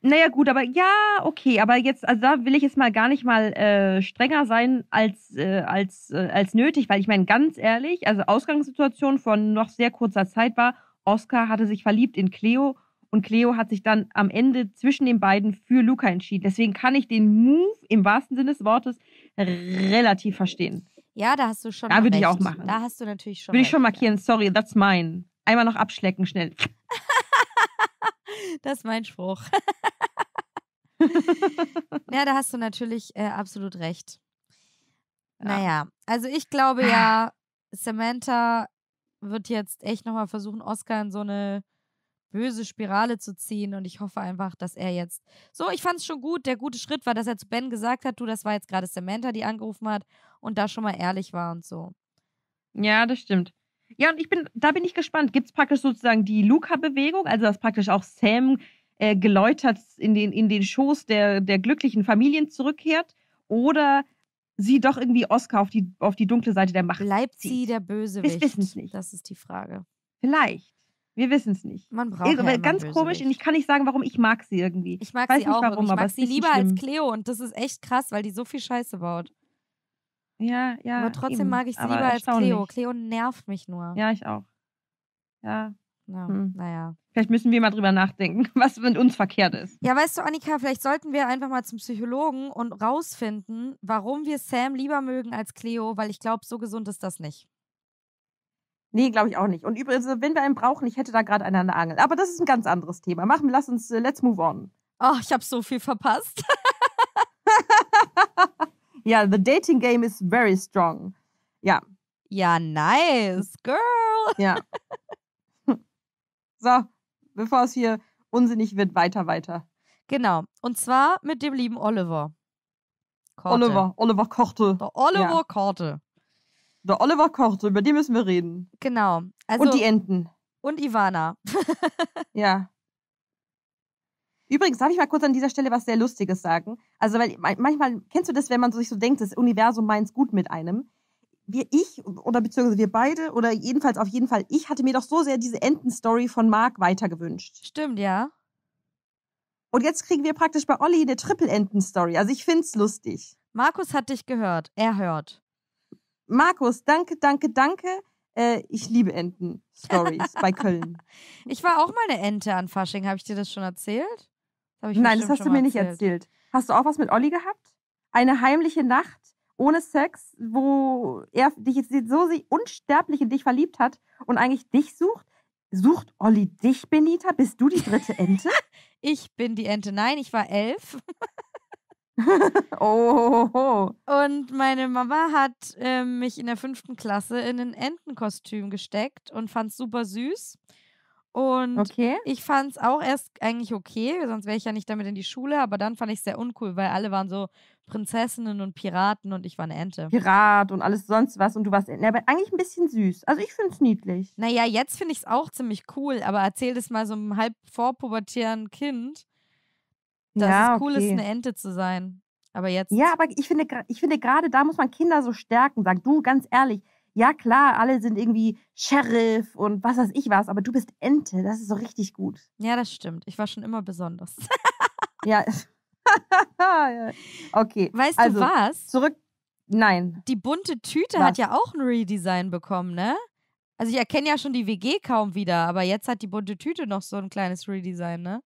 Naja, gut, aber ja, okay, aber jetzt, also da will ich jetzt mal gar nicht mal äh, strenger sein als, äh, als, äh, als nötig, weil ich meine, ganz ehrlich, also Ausgangssituation von noch sehr kurzer Zeit war, Oscar hatte sich verliebt in Cleo und Cleo hat sich dann am Ende zwischen den beiden für Luca entschieden. Deswegen kann ich den Move im wahrsten Sinne des Wortes relativ verstehen. Ja, da hast du schon. Da würde ich auch machen. Da hast du natürlich schon. Würde ich schon markieren. Ja. Sorry, that's mine. Einmal noch abschlecken, schnell. das ist mein Spruch. ja, da hast du natürlich äh, absolut recht. Ja. Naja, also ich glaube ah. ja, Samantha wird jetzt echt nochmal versuchen, Oscar in so eine böse Spirale zu ziehen. Und ich hoffe einfach, dass er jetzt. So, ich fand es schon gut. Der gute Schritt war, dass er zu Ben gesagt hat, du, das war jetzt gerade Samantha, die angerufen hat und da schon mal ehrlich war und so. Ja, das stimmt. Ja, und ich bin, da bin ich gespannt. Gibt es praktisch sozusagen die Luca-Bewegung, also dass praktisch auch Sam äh, geläutert in den, in den Schoß der, der glücklichen Familien zurückkehrt? Oder sie doch irgendwie Oscar auf die, auf die dunkle Seite der Macht Bleibt zieht? sie der Bösewicht? Ich wissen es nicht. Das ist die Frage. Vielleicht. Wir wissen es nicht. Man braucht ist, ja ganz komisch und ich kann nicht sagen, warum ich mag sie irgendwie. Ich mag Weiß sie nicht auch, warum, ich mag aber sie lieber als Cleo und das ist echt krass, weil die so viel Scheiße baut. Ja, ja. Aber trotzdem eben. mag ich sie aber lieber als Cleo. Cleo nervt mich nur. Ja, ich auch. Ja. ja hm. Naja. Vielleicht müssen wir mal drüber nachdenken, was mit uns verkehrt ist. Ja, weißt du, Annika, vielleicht sollten wir einfach mal zum Psychologen und rausfinden, warum wir Sam lieber mögen als Cleo, weil ich glaube, so gesund ist das nicht. Nee, glaube ich auch nicht. Und übrigens, äh, wenn wir einen brauchen, ich hätte da gerade einen an der Angel. Aber das ist ein ganz anderes Thema. Machen, wir, lass uns, äh, let's move on. Oh, ich habe so viel verpasst. ja, the dating game is very strong. Ja. Ja, nice, girl. ja. So, bevor es hier unsinnig wird, weiter, weiter. Genau. Und zwar mit dem lieben Oliver. Korte. Oliver, Oliver Korte. Der Oliver ja. Korte. Der Oliver kocht, über die müssen wir reden. Genau. Also, und die Enten. Und Ivana. ja. Übrigens, darf ich mal kurz an dieser Stelle was sehr Lustiges sagen? Also, weil manchmal kennst du das, wenn man sich so denkt, das Universum meint es gut mit einem. Wir, ich oder beziehungsweise wir beide oder jedenfalls auf jeden Fall, ich hatte mir doch so sehr diese Enten-Story von Marc weitergewünscht. Stimmt, ja. Und jetzt kriegen wir praktisch bei Olli eine Triple-Enten-Story. Also ich finde es lustig. Markus hat dich gehört. Er hört. Markus, danke, danke, danke. Äh, ich liebe Enten-Stories bei Köln. Ich war auch mal eine Ente an Fasching. Habe ich dir das schon erzählt? Das Nein, das hast du mir nicht erzählt. Hast du auch was mit Olli gehabt? Eine heimliche Nacht ohne Sex, wo er dich jetzt so unsterblich in dich verliebt hat und eigentlich dich sucht? Sucht Olli dich, Benita? Bist du die dritte Ente? ich bin die Ente. Nein, ich war elf. oh, ho, ho. Und meine Mama hat äh, mich in der fünften Klasse in ein Entenkostüm gesteckt und fand es super süß. Und okay. ich fand es auch erst eigentlich okay, sonst wäre ich ja nicht damit in die Schule, aber dann fand ich es sehr uncool, weil alle waren so Prinzessinnen und Piraten und ich war eine Ente. Pirat und alles sonst was und du warst Ente. Aber eigentlich ein bisschen süß. Also ich finde es niedlich. Naja, jetzt finde ich es auch ziemlich cool, aber erzähl das mal so einem halb vorpubertären Kind, dass ja, es cool okay. ist, eine Ente zu sein. Aber jetzt. Ja, aber ich finde, ich finde gerade da muss man Kinder so stärken. Sagen, du, ganz ehrlich, ja klar, alle sind irgendwie Sheriff und was weiß ich was, aber du bist Ente. Das ist so richtig gut. Ja, das stimmt. Ich war schon immer besonders. ja. okay. Weißt also, du was? Zurück. Nein. Die bunte Tüte was? hat ja auch ein Redesign bekommen, ne? Also ich erkenne ja schon die WG kaum wieder, aber jetzt hat die bunte Tüte noch so ein kleines Redesign, ne?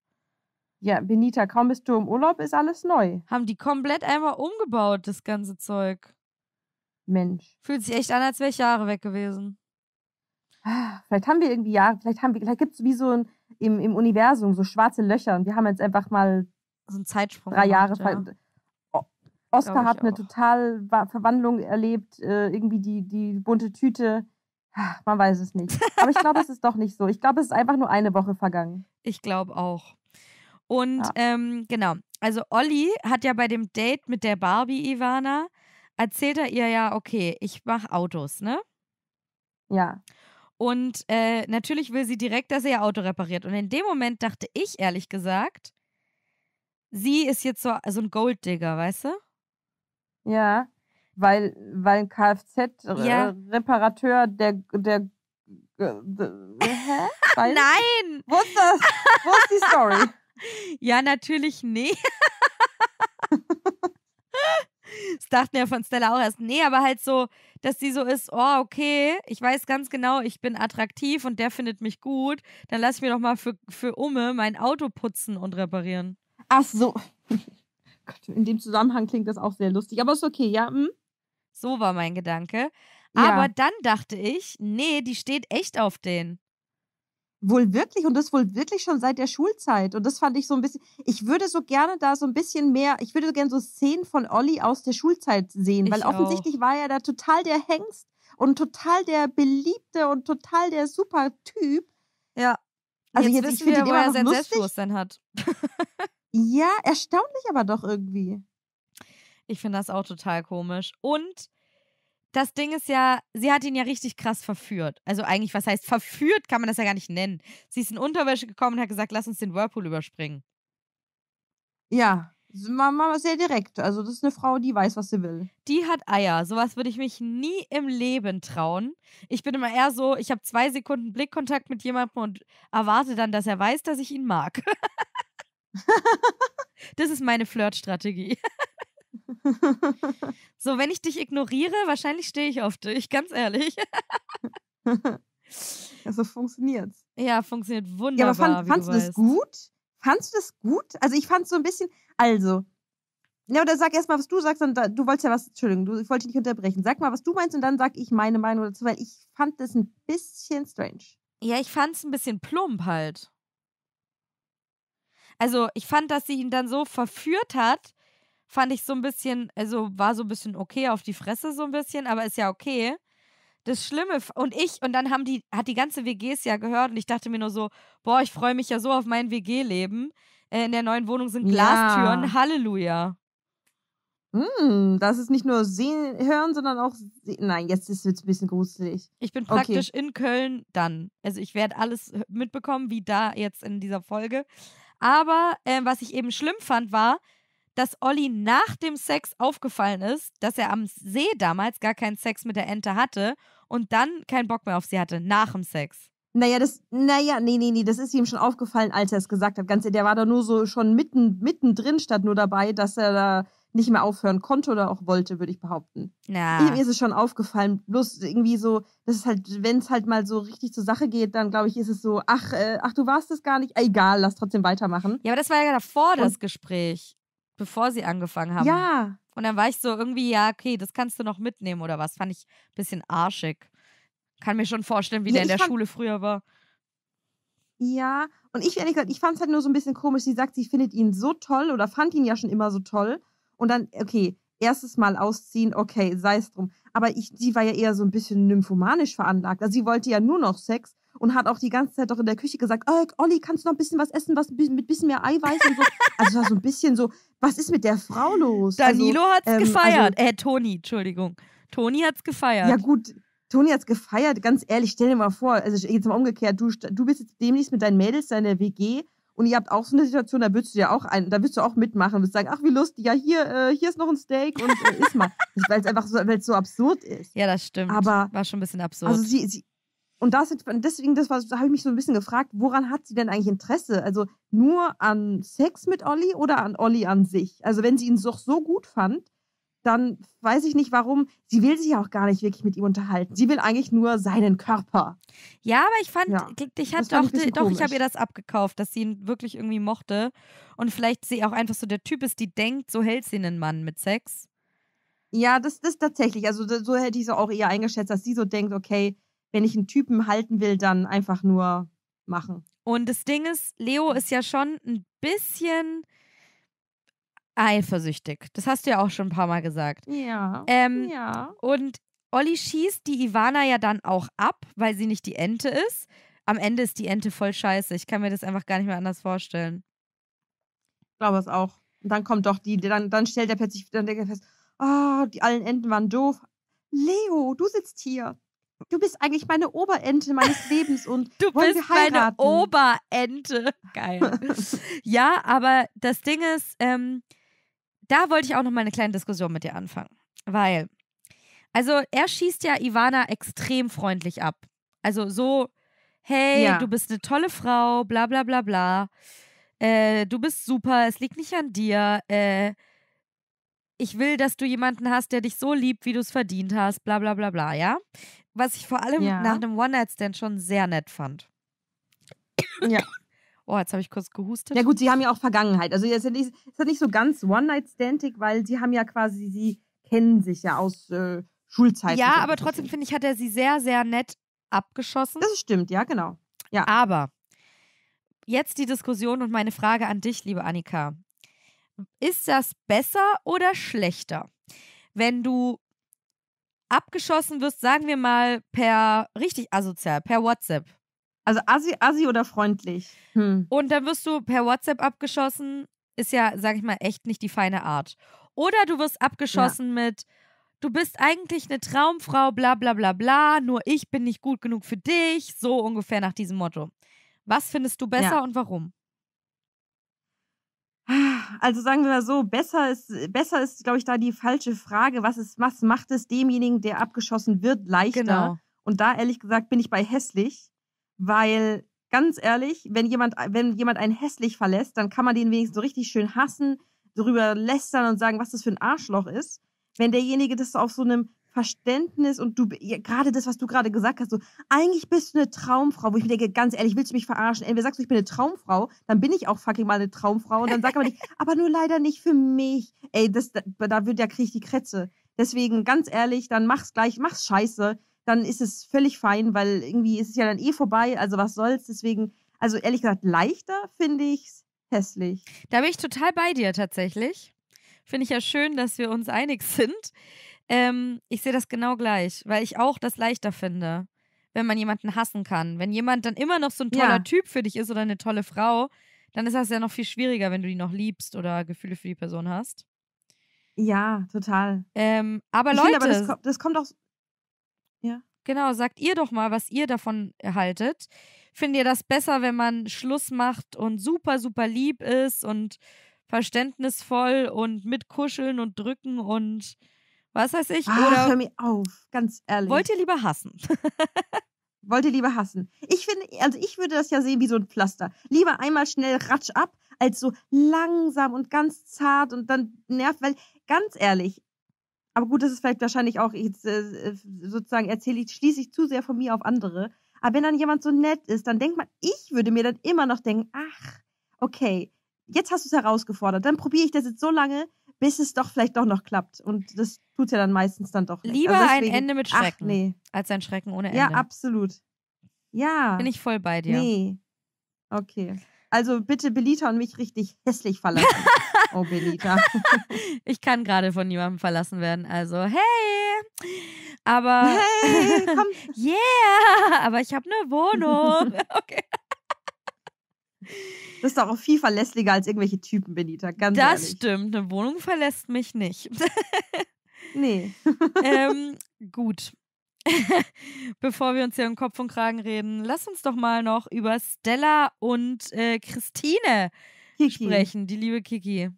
Ja, Benita, kaum bist du im Urlaub, ist alles neu. Haben die komplett einmal umgebaut, das ganze Zeug. Mensch. Fühlt sich echt an, als wäre ich Jahre weg gewesen. Ah, vielleicht haben wir irgendwie Jahre, vielleicht haben wir, vielleicht gibt es wie so ein, im, im Universum so schwarze Löcher und wir haben jetzt einfach mal so einen Zeitsprung. Drei Jahre. Gemacht, ja. Oscar hat eine auch. total Verwandlung erlebt, äh, irgendwie die, die bunte Tüte. Ah, man weiß es nicht. Aber ich glaube, es ist doch nicht so. Ich glaube, es ist einfach nur eine Woche vergangen. Ich glaube auch. Und ja. ähm, genau, also Olli hat ja bei dem Date mit der Barbie Ivana, erzählt er ihr ja, okay, ich mache Autos, ne? Ja. Und äh, natürlich will sie direkt, dass er ihr Auto repariert. Und in dem Moment dachte ich, ehrlich gesagt, sie ist jetzt so, so ein Golddigger, weißt du? Ja, weil, weil ein Kfz-Reparateur ja. der, der äh, Hä? Nein! Wo ist das? Wo ist die Story? Ja, natürlich, nee. das dachten ja von Stella auch erst. Nee, aber halt so, dass sie so ist, oh, okay, ich weiß ganz genau, ich bin attraktiv und der findet mich gut. Dann lass ich mir doch mal für, für Umme mein Auto putzen und reparieren. Ach so. in dem Zusammenhang klingt das auch sehr lustig, aber ist okay, ja. Hm? So war mein Gedanke. Ja. Aber dann dachte ich, nee, die steht echt auf den wohl wirklich und das wohl wirklich schon seit der Schulzeit. Und das fand ich so ein bisschen, ich würde so gerne da so ein bisschen mehr, ich würde so gerne so Szenen von Olli aus der Schulzeit sehen, ich weil offensichtlich auch. war er da total der Hengst und total der Beliebte und total der super Typ. Ja. Also jetzt, jetzt wissen ich wir, wo er sein lustig. Selbstbewusstsein hat. ja, erstaunlich aber doch irgendwie. Ich finde das auch total komisch. Und das Ding ist ja, sie hat ihn ja richtig krass verführt. Also eigentlich, was heißt verführt, kann man das ja gar nicht nennen. Sie ist in Unterwäsche gekommen und hat gesagt, lass uns den Whirlpool überspringen. Ja, Mama sehr direkt. Also das ist eine Frau, die weiß, was sie will. Die hat Eier. Sowas würde ich mich nie im Leben trauen. Ich bin immer eher so, ich habe zwei Sekunden Blickkontakt mit jemandem und erwarte dann, dass er weiß, dass ich ihn mag. das ist meine Flirtstrategie. so, wenn ich dich ignoriere, wahrscheinlich stehe ich auf dich, ganz ehrlich. also funktioniert. Ja, funktioniert wunderbar. Ja, aber fand, fandst du, du das gut? Fandst du das gut? Also ich fand es so ein bisschen, also, ja, oder sag erstmal, was du sagst, und du wolltest ja was, Entschuldigung, du, ich wollte dich nicht unterbrechen. Sag mal, was du meinst und dann sag ich meine Meinung dazu, weil ich fand das ein bisschen strange. Ja, ich fand es ein bisschen plump halt. Also, ich fand, dass sie ihn dann so verführt hat, fand ich so ein bisschen, also war so ein bisschen okay auf die Fresse so ein bisschen, aber ist ja okay. Das Schlimme und ich und dann haben die hat die ganze WG es ja gehört und ich dachte mir nur so, boah, ich freue mich ja so auf mein WG-Leben. Äh, in der neuen Wohnung sind Glastüren, ja. Halleluja. Mm, das ist nicht nur sehen, hören, sondern auch sehen. Nein, jetzt ist es ein bisschen gruselig. Ich bin praktisch okay. in Köln dann. Also ich werde alles mitbekommen, wie da jetzt in dieser Folge. Aber äh, was ich eben schlimm fand, war, dass Olli nach dem Sex aufgefallen ist, dass er am See damals gar keinen Sex mit der Ente hatte und dann keinen Bock mehr auf sie hatte, nach dem Sex. Naja, das, naja, nee, nee, nee, das ist ihm schon aufgefallen, als er es gesagt hat. Ganz, der war da nur so schon mitten, mittendrin, statt nur dabei, dass er da nicht mehr aufhören konnte oder auch wollte, würde ich behaupten. Ja. Ihm ist es schon aufgefallen. Bloß irgendwie so, das ist halt, wenn es halt mal so richtig zur Sache geht, dann glaube ich, ist es so, ach, äh, ach, du warst es gar nicht. Egal, lass trotzdem weitermachen. Ja, aber das war ja davor und, das Gespräch bevor sie angefangen haben. Ja. Und dann war ich so irgendwie, ja, okay, das kannst du noch mitnehmen oder was. Fand ich ein bisschen arschig. Kann mir schon vorstellen, wie nee, der in der Schule früher war. Ja, und ich ehrlich gesagt, ich fand es halt nur so ein bisschen komisch. Sie sagt, sie findet ihn so toll oder fand ihn ja schon immer so toll. Und dann, okay, erstes Mal ausziehen, okay, sei es drum. Aber ich, sie war ja eher so ein bisschen nymphomanisch veranlagt. Also sie wollte ja nur noch Sex und hat auch die ganze Zeit doch in der Küche gesagt, oh, Olli, kannst du noch ein bisschen was essen, was mit ein bisschen mehr Eiweiß und so. Also es war so ein bisschen so, was ist mit der Frau los? Also, Danilo also, hat's ähm, gefeiert. Also, äh, Toni, Entschuldigung. Toni hat's gefeiert. Ja gut, Toni hat's gefeiert. Ganz ehrlich, stell dir mal vor, also jetzt mal umgekehrt, du, du bist jetzt demnächst mit deinen Mädels in der WG und ihr habt auch so eine Situation, da würdest du ja auch ein, da würdest du auch mitmachen und würdest sagen, ach wie lustig, ja hier, äh, hier ist noch ein Steak und äh, isst mal, also, weil es einfach so, weil so absurd ist. Ja, das stimmt. Aber war schon ein bisschen absurd. Also sie, sie und das, deswegen, das, habe ich mich so ein bisschen gefragt, woran hat sie denn eigentlich Interesse? Also nur an Sex mit Olli oder an Olli an sich? Also wenn sie ihn doch so gut fand, dann weiß ich nicht warum. Sie will sich auch gar nicht wirklich mit ihm unterhalten. Sie will eigentlich nur seinen Körper. Ja, aber ich fand, ja, ich hatte doch, ich doch, ich habe ihr das abgekauft, dass sie ihn wirklich irgendwie mochte. Und vielleicht sie auch einfach so der Typ ist, die denkt, so hält sie einen Mann mit Sex. Ja, das ist tatsächlich. Also so hätte ich es auch eher eingeschätzt, dass sie so denkt, okay, wenn ich einen Typen halten will, dann einfach nur machen. Und das Ding ist, Leo ist ja schon ein bisschen eifersüchtig. Das hast du ja auch schon ein paar Mal gesagt. Ja. Ähm, ja. Und Olli schießt die Ivana ja dann auch ab, weil sie nicht die Ente ist. Am Ende ist die Ente voll scheiße. Ich kann mir das einfach gar nicht mehr anders vorstellen. Ich glaube es auch. Und dann kommt doch die, dann, dann stellt er plötzlich dann denkt er fest, oh, die allen Enten waren doof. Leo, du sitzt hier. Du bist eigentlich meine Oberente meines Lebens und du bist meine Oberente. Geil. ja, aber das Ding ist, ähm, da wollte ich auch noch mal eine kleine Diskussion mit dir anfangen, weil also er schießt ja Ivana extrem freundlich ab. Also so, hey, ja. du bist eine tolle Frau, bla bla bla bla. Äh, du bist super, es liegt nicht an dir. Äh, ich will, dass du jemanden hast, der dich so liebt, wie du es verdient hast, bla bla bla bla, ja? was ich vor allem ja. nach einem One-Night-Stand schon sehr nett fand. Ja. Oh, jetzt habe ich kurz gehustet. Ja gut, sie haben ja auch Vergangenheit. Also es ist, ja nicht so ganz One-Night-Standig, weil sie haben ja quasi, sie kennen sich ja aus äh, Schulzeiten. Ja, aber trotzdem finde ich, hat er sie sehr, sehr nett abgeschossen. Das stimmt, ja, genau. Ja. Aber jetzt die Diskussion und meine Frage an dich, liebe Annika. Ist das besser oder schlechter, wenn du abgeschossen wirst, sagen wir mal, per richtig asozial, per WhatsApp. Also assi, assi oder freundlich. Hm. Und dann wirst du per WhatsApp abgeschossen, ist ja, sag ich mal, echt nicht die feine Art. Oder du wirst abgeschossen ja. mit, du bist eigentlich eine Traumfrau, bla bla bla bla, nur ich bin nicht gut genug für dich, so ungefähr nach diesem Motto. Was findest du besser ja. und warum? Also sagen wir mal so, besser ist, besser ist, glaube ich, da die falsche Frage. Was, ist, was macht es demjenigen, der abgeschossen wird, leichter? Genau. Und da ehrlich gesagt bin ich bei hässlich, weil ganz ehrlich, wenn jemand, wenn jemand einen hässlich verlässt, dann kann man den wenigstens so richtig schön hassen, darüber lästern und sagen, was das für ein Arschloch ist. Wenn derjenige das auf so einem Verständnis und du, ja, gerade das, was du gerade gesagt hast, so, eigentlich bist du eine Traumfrau, wo ich mir denke, ganz ehrlich, willst du mich verarschen? Entweder sagst du, ich bin eine Traumfrau, dann bin ich auch fucking mal eine Traumfrau und dann sag aber nicht, aber nur leider nicht für mich. Ey, das, da, da wird ja krieg ich die Kretze. Deswegen, ganz ehrlich, dann mach's gleich, mach's scheiße, dann ist es völlig fein, weil irgendwie ist es ja dann eh vorbei, also was soll's, deswegen, also ehrlich gesagt, leichter finde ich's hässlich. Da bin ich total bei dir tatsächlich. Finde ich ja schön, dass wir uns einig sind. Ähm, ich sehe das genau gleich, weil ich auch das leichter finde, wenn man jemanden hassen kann. Wenn jemand dann immer noch so ein toller ja. Typ für dich ist oder eine tolle Frau, dann ist das ja noch viel schwieriger, wenn du die noch liebst oder Gefühle für die Person hast. Ja, total. Ähm, aber ich Leute, aber das, kommt, das kommt auch. Ja. Genau, sagt ihr doch mal, was ihr davon haltet. Findet ihr das besser, wenn man Schluss macht und super, super lieb ist und verständnisvoll und mit Kuscheln und Drücken und was weiß ich. Ach, oder hör mir auf, ganz ehrlich. Wollt ihr lieber hassen? wollt ihr lieber hassen? Ich finde, also ich würde das ja sehen wie so ein Pflaster. Lieber einmal schnell ratsch ab, als so langsam und ganz zart und dann nervt, weil ganz ehrlich, aber gut, das ist vielleicht wahrscheinlich auch, jetzt, äh, sozusagen erzähle ich, schließe ich zu sehr von mir auf andere. Aber wenn dann jemand so nett ist, dann denkt man, ich würde mir dann immer noch denken, ach, okay, jetzt hast du es herausgefordert, dann probiere ich das jetzt so lange, bis es doch vielleicht doch noch klappt. Und das tut ja dann meistens dann doch nicht. Lieber also deswegen, ein Ende mit Schrecken ach, nee. als ein Schrecken ohne Ende. Ja, absolut. Ja. Bin ich voll bei dir. Nee. Okay. Also bitte Belita und mich richtig hässlich verlassen. oh, Belita. ich kann gerade von niemandem verlassen werden. Also, hey! Aber. Hey, komm! yeah! Aber ich habe eine Wohnung. Okay. Das ist doch auch viel verlässlicher als irgendwelche Typen, Benita. Ganz das ehrlich. stimmt. Eine Wohnung verlässt mich nicht. nee. ähm, gut. Bevor wir uns hier um Kopf und Kragen reden, lass uns doch mal noch über Stella und äh, Christine Kiki. sprechen, die liebe Kiki.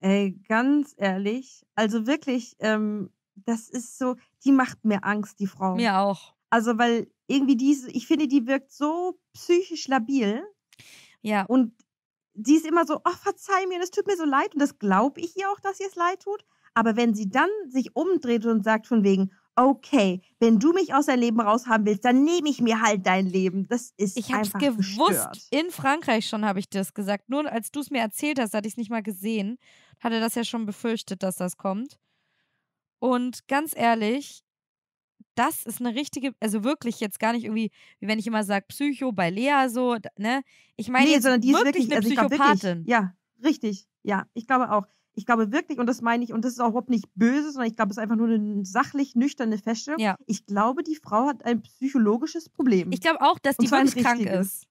Ey, ganz ehrlich, also wirklich, ähm, das ist so, die macht mir Angst, die Frau. Mir auch. Also, weil irgendwie diese, ich finde, die wirkt so psychisch labil. Ja. Und sie ist immer so, oh, verzeih mir, das tut mir so leid. Und das glaube ich ihr auch, dass ihr es leid tut. Aber wenn sie dann sich umdreht und sagt von wegen, okay, wenn du mich aus deinem Leben raushaben willst, dann nehme ich mir halt dein Leben. Das ist ich einfach Ich habe es gewusst. Gestört. In Frankreich schon habe ich das gesagt. Nur als du es mir erzählt hast, hatte ich es nicht mal gesehen. Hatte das ja schon befürchtet, dass das kommt. Und ganz ehrlich, das ist eine richtige, also wirklich jetzt gar nicht irgendwie, wie wenn ich immer sage, Psycho bei Lea so, ne? Ich meine, nee, sondern die ist wirklich, eine also Psychopathin. Wirklich, ja, richtig. Ja, ich glaube auch. Ich glaube wirklich, und das meine ich, und das ist auch überhaupt nicht böse, sondern ich glaube, es ist einfach nur eine sachlich nüchterne Feststellung. Ja. Ich glaube, die Frau hat ein psychologisches Problem. Ich glaube auch, dass die wirklich krank ist.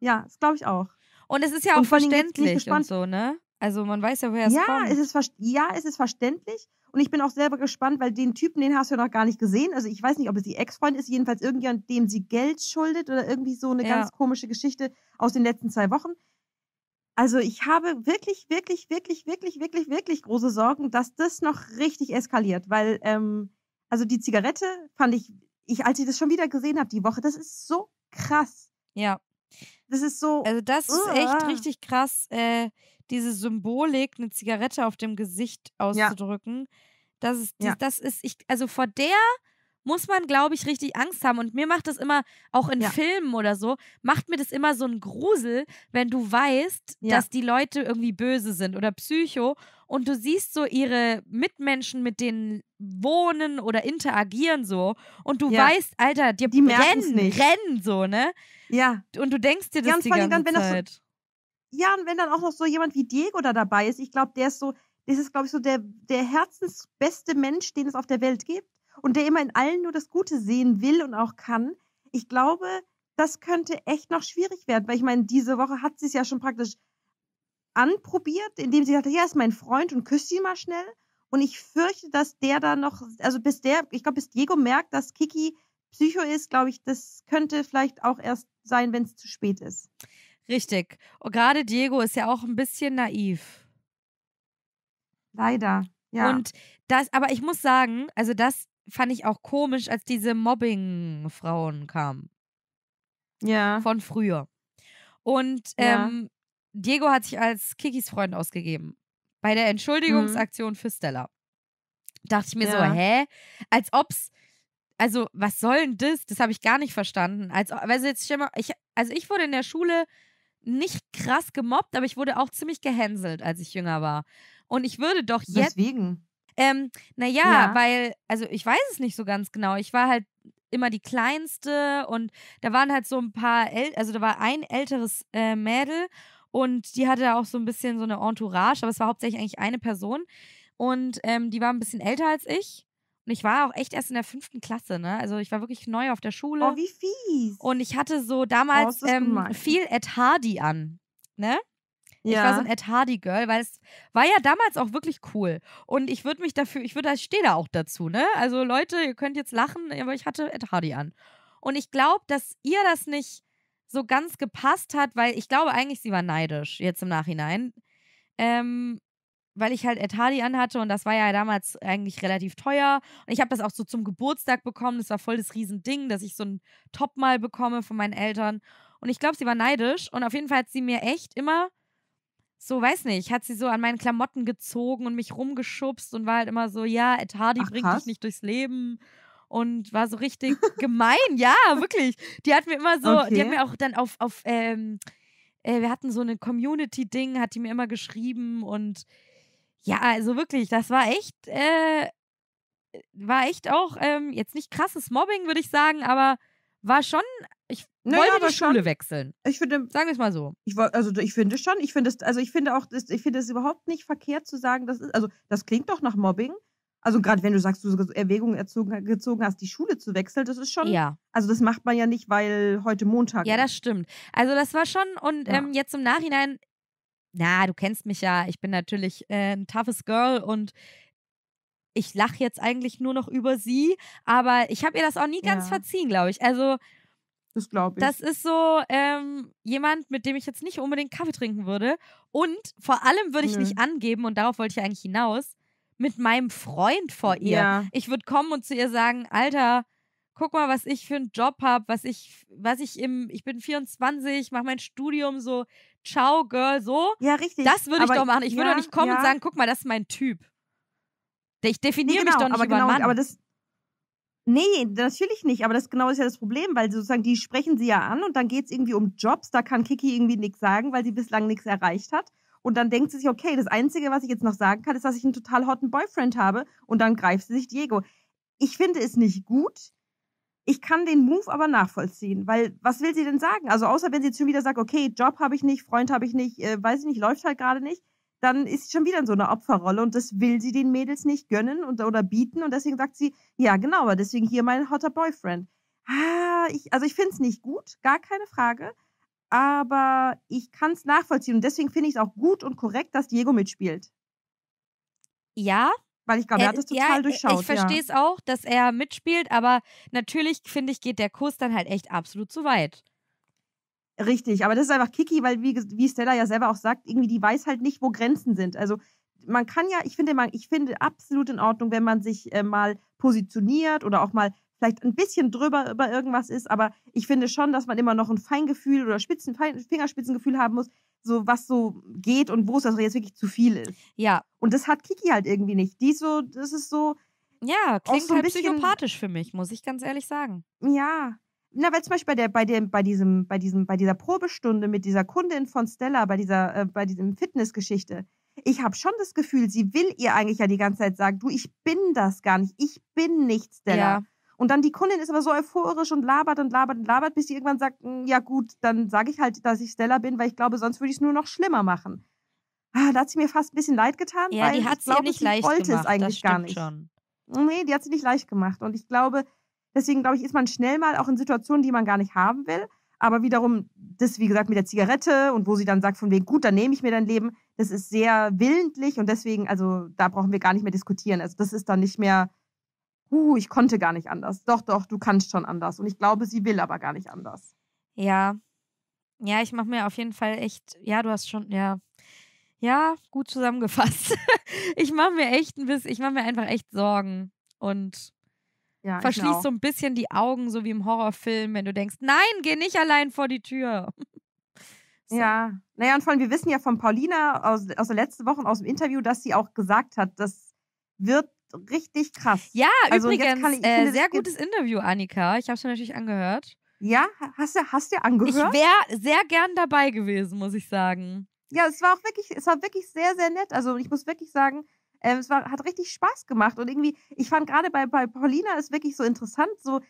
Ja, das glaube ich auch. Und es ist ja auch verständlich und so, ne? Also man weiß ja, woher es ja, kommt. Es ja, es ist verständlich. Und ich bin auch selber gespannt, weil den Typen, den hast du ja noch gar nicht gesehen. Also ich weiß nicht, ob es die Ex-Freund ist, jedenfalls irgendjemand, dem sie Geld schuldet oder irgendwie so eine ja. ganz komische Geschichte aus den letzten zwei Wochen. Also ich habe wirklich, wirklich, wirklich, wirklich, wirklich, wirklich große Sorgen, dass das noch richtig eskaliert, weil ähm, also die Zigarette fand ich, ich als ich das schon wieder gesehen habe die Woche, das ist so krass. Ja. Das ist so. Also das uh, ist echt richtig krass. Äh, diese Symbolik, eine Zigarette auf dem Gesicht auszudrücken, ja. das ist, ja. das ist, ich, also vor der muss man, glaube ich, richtig Angst haben. Und mir macht das immer, auch in ja. Filmen oder so, macht mir das immer so ein Grusel, wenn du weißt, ja. dass die Leute irgendwie böse sind oder Psycho und du siehst so ihre Mitmenschen, mit denen wohnen oder interagieren so und du ja. weißt, Alter, dir die rennen, rennen so, ne? Ja. Und du denkst dir das Ganz die ganze Zeit. Wenn das so ja, und wenn dann auch noch so jemand wie Diego da dabei ist, ich glaube, der ist so, das ist, glaube ich, so der, der herzensbeste Mensch, den es auf der Welt gibt und der immer in allen nur das Gute sehen will und auch kann. Ich glaube, das könnte echt noch schwierig werden, weil ich meine, diese Woche hat sie es ja schon praktisch anprobiert, indem sie sagte, ja, ist mein Freund und küsst ihn mal schnell. Und ich fürchte, dass der da noch, also bis der, ich glaube, bis Diego merkt, dass Kiki Psycho ist, glaube ich, das könnte vielleicht auch erst sein, wenn es zu spät ist. Richtig. Und gerade Diego ist ja auch ein bisschen naiv. Leider, ja. Und das, aber ich muss sagen, also das fand ich auch komisch, als diese Mobbing-Frauen kamen. Ja. Von früher. Und ähm, ja. Diego hat sich als Kikis Freund ausgegeben. Bei der mhm. Entschuldigungsaktion mhm. für Stella. Dachte ich mir ja. so, hä? Als ob's, also was soll denn das? Das habe ich gar nicht verstanden. Als, also jetzt ich, also ich wurde in der Schule nicht krass gemobbt, aber ich wurde auch ziemlich gehänselt, als ich jünger war. Und ich würde doch jetzt. Deswegen? Ähm, naja, ja. weil, also ich weiß es nicht so ganz genau. Ich war halt immer die kleinste und da waren halt so ein paar, El also da war ein älteres äh, Mädel und die hatte auch so ein bisschen so eine Entourage, aber es war hauptsächlich eigentlich eine Person und ähm, die war ein bisschen älter als ich und ich war auch echt erst in der fünften Klasse, ne? Also ich war wirklich neu auf der Schule. Oh, wie fies. Und ich hatte so oh, damals oh, ähm, viel Ed Hardy an, ne? Ja. Ich war so ein Ed Hardy Girl, weil es war ja damals auch wirklich cool. Und ich würde mich dafür, ich würde, ich stehe da auch dazu, ne? Also Leute, ihr könnt jetzt lachen, aber ich hatte Ed Hardy an. Und ich glaube, dass ihr das nicht so ganz gepasst hat, weil ich glaube eigentlich, sie war neidisch jetzt im Nachhinein. Ähm, weil ich halt Etadi anhatte und das war ja damals eigentlich relativ teuer. Und ich habe das auch so zum Geburtstag bekommen. Das war voll das Riesending, dass ich so ein Top mal bekomme von meinen Eltern. Und ich glaube, sie war neidisch. Und auf jeden Fall hat sie mir echt immer so, weiß nicht, hat sie so an meinen Klamotten gezogen und mich rumgeschubst und war halt immer so, ja, Etadi Ach, bringt dich nicht durchs Leben. Und war so richtig gemein, ja, wirklich. Die hat mir immer so, okay. die hat mir auch dann auf, auf ähm, äh, wir hatten so eine Community-Ding, hat die mir immer geschrieben und ja, also wirklich, das war echt, äh, war echt auch ähm, jetzt nicht krasses Mobbing, würde ich sagen, aber war schon. Ich naja, wollte die Schule schon, wechseln. Ich finde, sagen wir es mal so. Ich also ich finde schon, ich finde es, also ich finde auch, ich finde es überhaupt nicht verkehrt zu sagen, das ist, also das klingt doch nach Mobbing. Also gerade wenn du sagst, du Erwägungen erzogen, äh, gezogen hast, die Schule zu wechseln, das ist schon. Ja. Also das macht man ja nicht, weil heute Montag. Ja, das stimmt. Also das war schon und ja. ähm, jetzt im Nachhinein na, du kennst mich ja, ich bin natürlich äh, ein toughes Girl und ich lache jetzt eigentlich nur noch über sie, aber ich habe ihr das auch nie ganz ja. verziehen, glaube ich. Also, das glaube ich. Das ist so ähm, jemand, mit dem ich jetzt nicht unbedingt Kaffee trinken würde. Und vor allem würde ich Nö. nicht angeben, und darauf wollte ich eigentlich hinaus, mit meinem Freund vor ihr. Ja. Ich würde kommen und zu ihr sagen, Alter, guck mal, was ich für einen Job habe, was ich, was ich im, ich bin 24, mache mein Studium so, ciao, Girl, so. Ja, richtig. Das würde ich doch machen. Ich ja, würde doch nicht kommen ja. und sagen, guck mal, das ist mein Typ. Ich definiere nee, genau, mich doch nicht aber über genau, Mann. Aber das, Nee, natürlich nicht. Aber das genau ist ja das Problem, weil sozusagen die sprechen sie ja an und dann geht es irgendwie um Jobs. Da kann Kiki irgendwie nichts sagen, weil sie bislang nichts erreicht hat. Und dann denkt sie sich, okay, das Einzige, was ich jetzt noch sagen kann, ist, dass ich einen total hotten Boyfriend habe. Und dann greift sie sich Diego. Ich finde es nicht gut. Ich kann den Move aber nachvollziehen, weil was will sie denn sagen? Also außer wenn sie jetzt schon wieder sagt, okay, Job habe ich nicht, Freund habe ich nicht, äh, weiß ich nicht, läuft halt gerade nicht, dann ist sie schon wieder in so einer Opferrolle und das will sie den Mädels nicht gönnen und, oder bieten und deswegen sagt sie, ja genau, aber deswegen hier mein hotter Boyfriend. Ah, ich, also ich finde es nicht gut, gar keine Frage, aber ich kann es nachvollziehen und deswegen finde ich es auch gut und korrekt, dass Diego mitspielt. Ja, weil ich glaube, er, hat es äh, total äh, ja, durchschaut. Ich verstehe es ja. auch, dass er mitspielt, aber natürlich, finde ich, geht der Kuss dann halt echt absolut zu weit. Richtig, aber das ist einfach kicky, weil wie, wie Stella ja selber auch sagt, irgendwie die weiß halt nicht, wo Grenzen sind. Also man kann ja, ich finde, man, ich finde absolut in Ordnung, wenn man sich äh, mal positioniert oder auch mal vielleicht ein bisschen drüber über irgendwas ist, aber ich finde schon, dass man immer noch ein Feingefühl oder Spitzen, Fingerspitzengefühl haben muss, so was so geht und wo es das also jetzt wirklich zu viel ist. Ja. Und das hat Kiki halt irgendwie nicht. Die ist so, das ist so. Ja, klingt so halt bisschen, psychopathisch für mich, muss ich ganz ehrlich sagen. Ja. Na, weil zum Beispiel bei der, bei dem, bei diesem, bei diesem, bei dieser Probestunde mit dieser Kundin von Stella, bei dieser, äh, bei diesem Fitnessgeschichte, ich habe schon das Gefühl, sie will ihr eigentlich ja die ganze Zeit sagen, du, ich bin das gar nicht, ich bin nicht Stella. Ja und dann die Kundin ist aber so euphorisch und labert und labert und labert, bis sie irgendwann sagt, mm, ja gut, dann sage ich halt, dass ich Stella bin, weil ich glaube, sonst würde ich es nur noch schlimmer machen. Ah, da hat sie mir fast ein bisschen leid getan. Ja, weil die hat es glaube, nicht sie leicht wollte Es eigentlich gar nicht. Schon. Nee, die hat sie nicht leicht gemacht. Und ich glaube, deswegen glaube ich, ist man schnell mal auch in Situationen, die man gar nicht haben will. Aber wiederum, das, wie gesagt, mit der Zigarette und wo sie dann sagt, von wegen, gut, dann nehme ich mir dein Leben, das ist sehr willentlich und deswegen, also da brauchen wir gar nicht mehr diskutieren. Also das ist dann nicht mehr huh, ich konnte gar nicht anders. Doch, doch, du kannst schon anders. Und ich glaube, sie will aber gar nicht anders. Ja. Ja, ich mache mir auf jeden Fall echt, ja, du hast schon, ja. Ja, gut zusammengefasst. ich mache mir echt ein bisschen, ich mache mir einfach echt Sorgen und ja, verschließ so ein bisschen die Augen, so wie im Horrorfilm, wenn du denkst, nein, geh nicht allein vor die Tür. So. Ja, naja, und vor allem, wir wissen ja von Paulina aus, aus der letzten Woche aus dem Interview, dass sie auch gesagt hat, das wird richtig krass. Ja, also übrigens, ich, ich äh, finde, sehr gutes Interview, Annika. Ich habe es mir natürlich angehört. Ja, hast du, hast du angehört? Ich wäre sehr gern dabei gewesen, muss ich sagen. Ja, es war auch wirklich, es war wirklich sehr, sehr nett. Also ich muss wirklich sagen, äh, es war, hat richtig Spaß gemacht. Und irgendwie, ich fand gerade bei, bei Paulina ist wirklich so interessant, so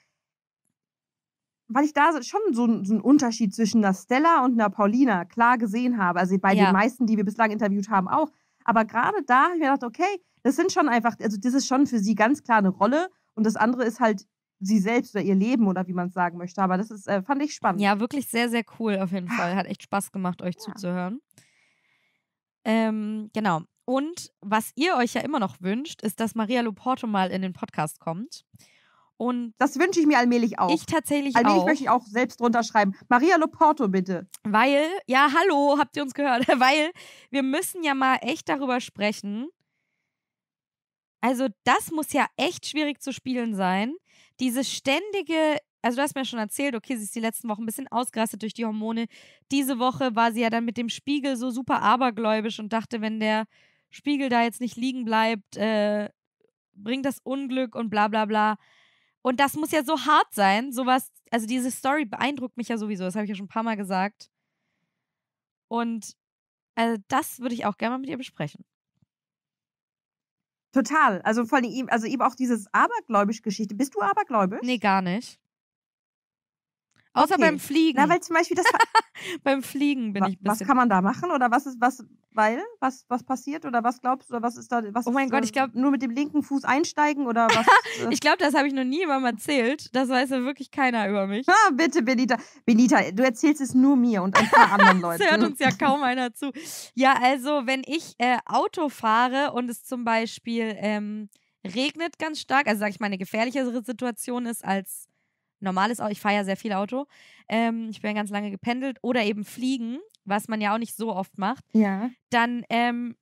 weil ich da schon so, so, einen Unterschied zwischen einer Stella und einer Paulina klar gesehen habe. Also bei ja. den meisten, die wir bislang interviewt haben, auch. Aber gerade da habe ich mir gedacht, okay, das sind schon einfach, also das ist schon für sie ganz klar eine Rolle und das andere ist halt sie selbst oder ihr Leben oder wie man es sagen möchte. Aber das ist, äh, fand ich spannend. Ja, wirklich sehr, sehr cool auf jeden ah. Fall. Hat echt Spaß gemacht, euch ja. zuzuhören. Ähm, genau. Und was ihr euch ja immer noch wünscht, ist, dass Maria Loporto mal in den Podcast kommt. Und das wünsche ich mir allmählich auch. Ich tatsächlich allmählich auch. Allmählich möchte ich auch selbst drunter schreiben. Maria Loporto, bitte. Weil, ja, hallo, habt ihr uns gehört? Weil wir müssen ja mal echt darüber sprechen. Also, das muss ja echt schwierig zu spielen sein. Diese ständige, also du hast mir schon erzählt, okay, sie ist die letzten Wochen ein bisschen ausgerastet durch die Hormone. Diese Woche war sie ja dann mit dem Spiegel so super abergläubisch und dachte, wenn der Spiegel da jetzt nicht liegen bleibt, äh, bringt das Unglück und bla bla bla. Und das muss ja so hart sein, sowas, also diese Story beeindruckt mich ja sowieso, das habe ich ja schon ein paar Mal gesagt. Und also das würde ich auch gerne mal mit ihr besprechen. Total. Also vor allem, also eben auch dieses abergläubisch Geschichte. Bist du abergläubisch? Nee, gar nicht. Außer okay. beim Fliegen. Na, weil zum Beispiel das. beim Fliegen bin was, ich ein bisschen. Was kann man da machen? Oder was ist, was, weil? Was, was passiert? Oder was glaubst du? Oder was ist da. Was oh mein Gott, ich glaube. Nur mit dem linken Fuß einsteigen oder was? Äh? ich glaube, das habe ich noch nie jemandem erzählt. Das weiß ja wirklich keiner über mich. Ah, bitte, Benita. Benita, du erzählst es nur mir und ein paar anderen Leuten. das hört uns ja kaum einer zu. Ja, also, wenn ich äh, Auto fahre und es zum Beispiel ähm, regnet ganz stark, also sage ich mal, eine gefährlichere Situation ist als normales Auto. ich fahre ja sehr viel Auto. Ähm, ich bin ganz lange gependelt oder eben fliegen, was man ja auch nicht so oft macht. Ja. Dann ähm,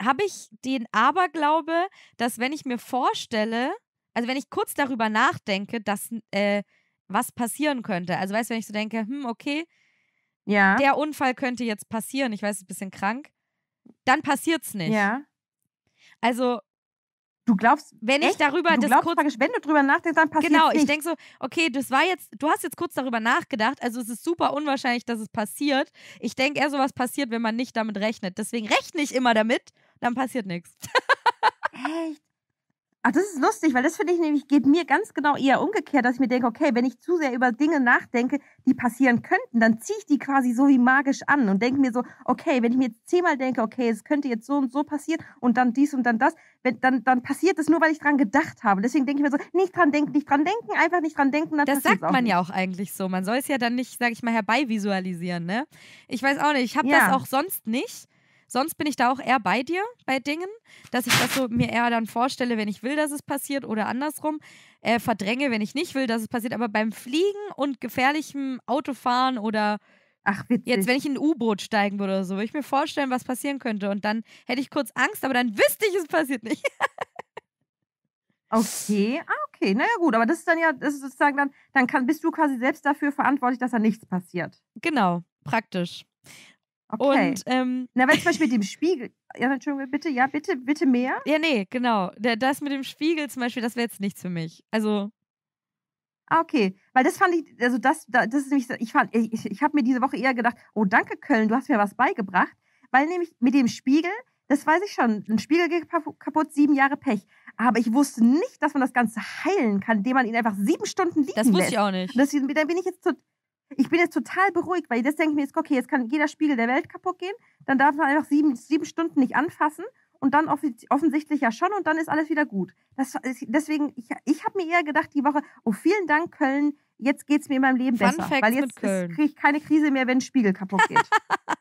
habe ich den Aberglaube, dass wenn ich mir vorstelle, also wenn ich kurz darüber nachdenke, dass äh, was passieren könnte. Also weißt du, wenn ich so denke, hm, okay, ja. der Unfall könnte jetzt passieren, ich weiß, es ist ein bisschen krank, dann passiert es nicht. Ja. Also Du glaubst, wenn echt? ich darüber du glaubst, praktisch, wenn du drüber nachdenkst, dann passiert Genau, ich denke so, okay, das war jetzt, du hast jetzt kurz darüber nachgedacht, also es ist super unwahrscheinlich, dass es passiert. Ich denke eher, sowas passiert, wenn man nicht damit rechnet. Deswegen rechne ich immer damit, dann passiert nichts. echt? Ach, das ist lustig, weil das finde ich nämlich, geht mir ganz genau eher umgekehrt, dass ich mir denke, okay, wenn ich zu sehr über Dinge nachdenke, die passieren könnten, dann ziehe ich die quasi so wie magisch an und denke mir so, okay, wenn ich mir jetzt zehnmal denke, okay, es könnte jetzt so und so passieren und dann dies und dann das, wenn, dann, dann passiert das nur, weil ich dran gedacht habe. Deswegen denke ich mir so, nicht dran denken, nicht dran denken, einfach nicht dran denken. das sagt man nicht. ja auch eigentlich so. Man soll es ja dann nicht, sage ich mal, herbeivisualisieren, ne? Ich weiß auch nicht, ich habe ja. das auch sonst nicht. Sonst bin ich da auch eher bei dir bei Dingen, dass ich das so mir eher dann vorstelle, wenn ich will, dass es passiert oder andersrum. Äh, verdränge, wenn ich nicht will, dass es passiert. Aber beim Fliegen und gefährlichem Autofahren oder Ach, Jetzt, wenn ich in ein U-Boot steigen würde oder so, würde ich mir vorstellen, was passieren könnte. Und dann hätte ich kurz Angst, aber dann wüsste ich, es passiert nicht. okay, ah, okay. Naja, gut, aber das ist dann ja, das ist sozusagen dann, dann kann, bist du quasi selbst dafür verantwortlich, dass da nichts passiert. Genau, praktisch. Okay. Und, ähm, Na, weil zum Beispiel mit dem Spiegel. Ja, Entschuldigung, bitte, ja, bitte, bitte mehr. Ja, nee, genau. Das mit dem Spiegel zum Beispiel, das wäre jetzt nichts für mich. Also. Ah, okay. Weil das fand ich, also das, das ist nämlich, ich fand, ich, ich habe mir diese Woche eher gedacht, oh, danke Köln, du hast mir was beigebracht. Weil nämlich mit dem Spiegel, das weiß ich schon, ein Spiegel geht kaputt, sieben Jahre Pech. Aber ich wusste nicht, dass man das Ganze heilen kann, indem man ihn einfach sieben Stunden liegen lässt. Das wusste lässt. ich auch nicht. Das, dann bin ich jetzt total ich bin jetzt total beruhigt, weil das denke ich mir jetzt, okay, jetzt kann jeder Spiegel der Welt kaputt gehen, dann darf man einfach sieben, sieben Stunden nicht anfassen und dann offensichtlich ja schon und dann ist alles wieder gut. Das, deswegen, ich, ich habe mir eher gedacht die Woche, oh vielen Dank Köln, jetzt geht es mir in meinem Leben Fun besser. Facts weil jetzt kriege ich keine Krise mehr, wenn ein Spiegel kaputt geht.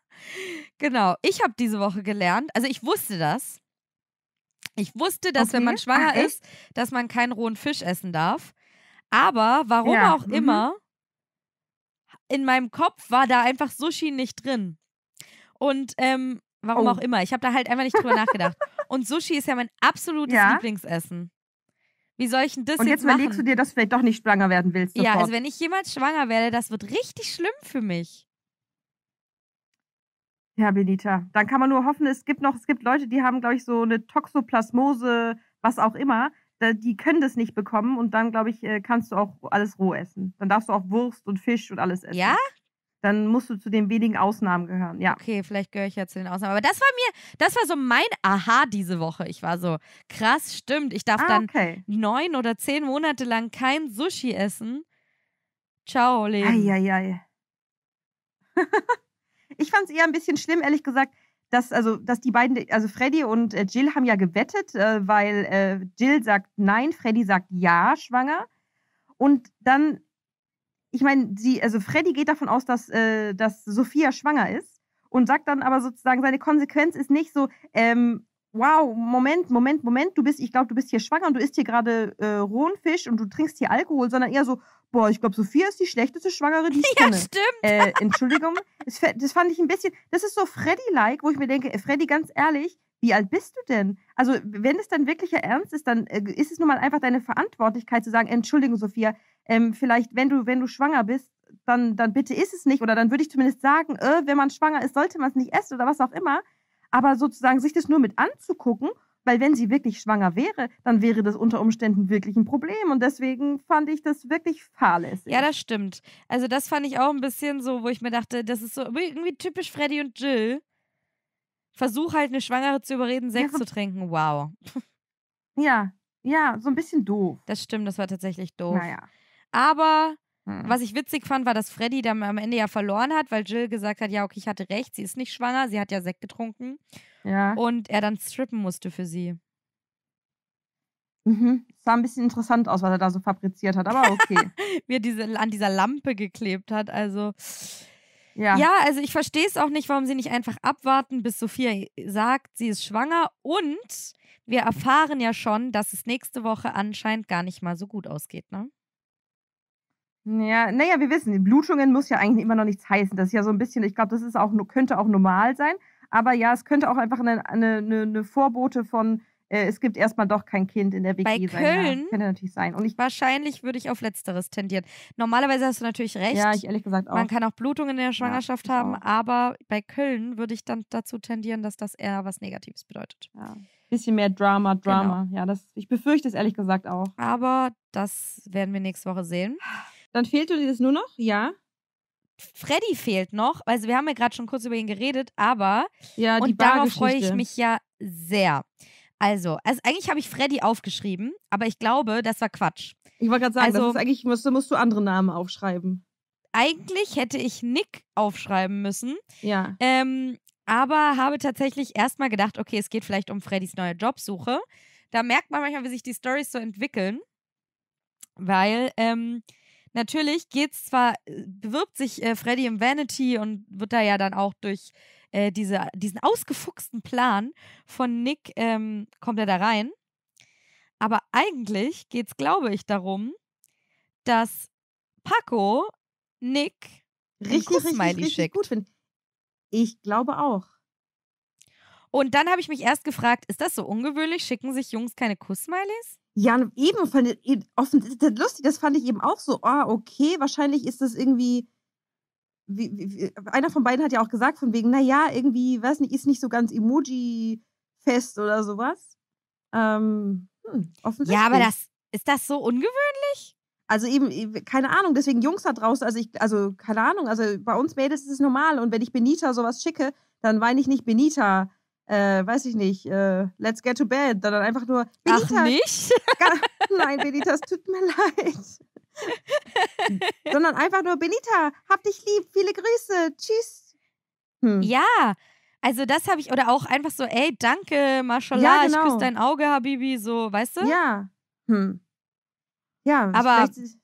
genau, ich habe diese Woche gelernt, also ich wusste das. Ich wusste, dass okay. wenn man schwanger Ach, ah, ist, dass man keinen rohen Fisch essen darf. Aber warum ja. auch mhm. immer, in meinem Kopf war da einfach Sushi nicht drin. Und ähm, warum oh. auch immer. Ich habe da halt einfach nicht drüber nachgedacht. Und Sushi ist ja mein absolutes ja? Lieblingsessen. Wie soll ich denn das Und jetzt, jetzt überlegst du dir, dass du vielleicht doch nicht schwanger werden willst. Sofort. Ja, also wenn ich jemals schwanger werde, das wird richtig schlimm für mich. Ja, Benita. Dann kann man nur hoffen, es gibt noch, es gibt Leute, die haben, glaube ich, so eine Toxoplasmose, was auch immer die können das nicht bekommen und dann, glaube ich, äh, kannst du auch alles roh essen. Dann darfst du auch Wurst und Fisch und alles essen. Ja? Dann musst du zu den wenigen Ausnahmen gehören, ja. Okay, vielleicht gehöre ich ja zu den Ausnahmen. Aber das war mir, das war so mein Aha diese Woche. Ich war so, krass, stimmt. Ich darf ah, dann okay. neun oder zehn Monate lang kein Sushi essen. Ciao, Leben. Eieiei. ich fand es eher ein bisschen schlimm, ehrlich gesagt, dass, also, dass die beiden, also Freddy und äh, Jill haben ja gewettet, äh, weil äh, Jill sagt nein, Freddy sagt ja, schwanger. Und dann, ich meine, sie, also Freddy geht davon aus, dass, dass Sophia schwanger ist und sagt dann aber sozusagen, seine Konsequenz ist nicht so, ähm, wow, Moment, Moment, Moment, du bist, ich glaube, du bist hier schwanger und du isst hier gerade äh, rohen Fisch und du trinkst hier Alkohol, sondern eher so, boah, ich glaube, Sophia ist die schlechteste Schwangere, die ich ja, kenne. Ja, stimmt. Äh, Entschuldigung, das, das, fand ich ein bisschen, das ist so Freddy-like, wo ich mir denke, äh, Freddy, ganz ehrlich, wie alt bist du denn? Also, wenn es dann wirklicher Ernst ist, dann äh, ist es nun mal einfach deine Verantwortlichkeit zu sagen, Entschuldigung, Sophia, ähm, vielleicht, wenn du, wenn du schwanger bist, dann, dann bitte isst es nicht. Oder dann würde ich zumindest sagen, äh, wenn man schwanger ist, sollte man es nicht essen oder was auch immer. Aber sozusagen sich das nur mit anzugucken, weil wenn sie wirklich schwanger wäre, dann wäre das unter Umständen wirklich ein Problem. Und deswegen fand ich das wirklich fahrlässig. Ja, das stimmt. Also das fand ich auch ein bisschen so, wo ich mir dachte, das ist so irgendwie typisch Freddy und Jill. Versuch halt eine Schwangere zu überreden, Sekt ja, zu trinken. Wow. Ja, ja, so ein bisschen doof. Das stimmt, das war tatsächlich doof. Naja. Aber hm. Was ich witzig fand, war, dass Freddy dann am Ende ja verloren hat, weil Jill gesagt hat, ja, okay, ich hatte recht, sie ist nicht schwanger, sie hat ja Sekt getrunken. Ja. Und er dann strippen musste für sie. Mhm. Sah ein bisschen interessant aus, was er da so fabriziert hat, aber okay. Wie er diese, an dieser Lampe geklebt hat, also. Ja. ja, also ich verstehe es auch nicht, warum sie nicht einfach abwarten, bis Sophia sagt, sie ist schwanger. Und wir erfahren ja schon, dass es nächste Woche anscheinend gar nicht mal so gut ausgeht, ne? Ja, naja, wir wissen, Blutungen muss ja eigentlich immer noch nichts heißen. Das ist ja so ein bisschen, ich glaube, das ist auch, könnte auch normal sein. Aber ja, es könnte auch einfach eine, eine, eine Vorbote von, äh, es gibt erstmal doch kein Kind in der WG Bei sein. Köln ja, könnte natürlich sein. Und ich, wahrscheinlich würde ich auf Letzteres tendieren. Normalerweise hast du natürlich recht. Ja, ich ehrlich gesagt auch. Man kann auch Blutungen in der Schwangerschaft ja, haben, auch. aber bei Köln würde ich dann dazu tendieren, dass das eher was Negatives bedeutet. Ja. Bisschen mehr Drama, Drama. Genau. Ja, das, ich befürchte es ehrlich gesagt auch. Aber das werden wir nächste Woche sehen. Dann fehlt uns nur noch, ja. Freddy fehlt noch. Also wir haben ja gerade schon kurz über ihn geredet, aber ja, die und darauf freue ich mich ja sehr. Also, also eigentlich habe ich Freddy aufgeschrieben, aber ich glaube, das war Quatsch. Ich wollte gerade sagen, also, das ist eigentlich musst, musst du andere Namen aufschreiben. Eigentlich hätte ich Nick aufschreiben müssen. Ja. Ähm, aber habe tatsächlich erstmal gedacht, okay, es geht vielleicht um Freddys neue Jobsuche. Da merkt man manchmal, wie sich die Stories so entwickeln, weil ähm, natürlich geht's zwar, äh, bewirbt sich äh, Freddy im Vanity und wird da ja dann auch durch äh, diese, diesen ausgefuchsten Plan von Nick, ähm, kommt er da rein. Aber eigentlich geht's, glaube ich, darum, dass Paco Nick richtig, richtig, Smiley richtig schickt. Gut find. Ich glaube auch. Und dann habe ich mich erst gefragt, ist das so ungewöhnlich? Schicken sich Jungs keine Kuss-Smileys? Ja, eben, fand ich, offen, das lustig, das fand ich eben auch so, ah, oh, okay, wahrscheinlich ist das irgendwie, wie, wie, einer von beiden hat ja auch gesagt, von wegen, naja, irgendwie, weiß nicht, ist nicht so ganz Emoji-fest oder sowas. Ähm, hm, offensichtlich. Ja, aber das, ist das so ungewöhnlich? Also eben, keine Ahnung, deswegen Jungs da draußen, also ich, also keine Ahnung, also bei uns Mädels ist es normal und wenn ich Benita sowas schicke, dann weine ich nicht Benita äh, weiß ich nicht, äh, Let's Get to Bed, sondern einfach nur Benita. Ach nicht? Gar, nein, Benita, es tut mir leid. sondern einfach nur Benita, hab dich lieb, viele Grüße, tschüss. Hm. Ja, also das habe ich, oder auch einfach so, ey, danke, Mashallah, ja, genau. ich küsse genau. dein Auge, Habibi, so, weißt du? Ja. Hm. Ja, aber vielleicht,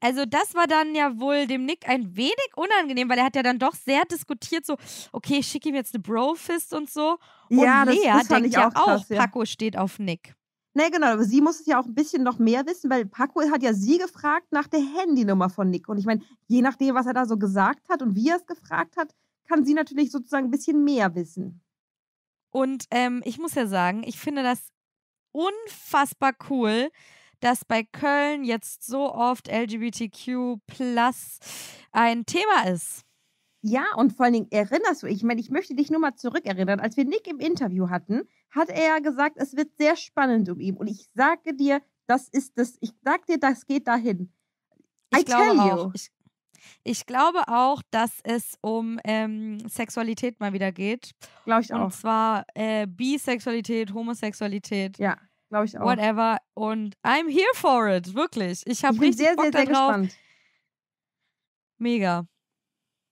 also das war dann ja wohl dem Nick ein wenig unangenehm, weil er hat ja dann doch sehr diskutiert, so, okay, schick ihm jetzt eine Brofist und so. Und ja, Lea das, das denkt ja auch, krass, Paco ja. steht auf Nick. Nee, genau, aber sie muss es ja auch ein bisschen noch mehr wissen, weil Paco hat ja sie gefragt nach der Handynummer von Nick. Und ich meine, je nachdem, was er da so gesagt hat und wie er es gefragt hat, kann sie natürlich sozusagen ein bisschen mehr wissen. Und ähm, ich muss ja sagen, ich finde das unfassbar cool, dass bei Köln jetzt so oft LGBTQ plus ein Thema ist. Ja, und vor allen Dingen erinnerst du, ich meine, ich möchte dich nur mal zurückerinnern, als wir Nick im Interview hatten, hat er ja gesagt, es wird sehr spannend um ihn. Und ich sage dir, das ist das, ich sag dir, das geht dahin. I ich glaube auch. Ich, ich, glaube auch, dass es um ähm, Sexualität mal wieder geht. Glaube ich und auch. Und zwar äh, Bisexualität, Homosexualität. Ja. Glaube ich auch. Whatever. Und I'm here for it, wirklich. Ich habe richtig sehr, Bock sehr, sehr darauf. Gespannt. Mega.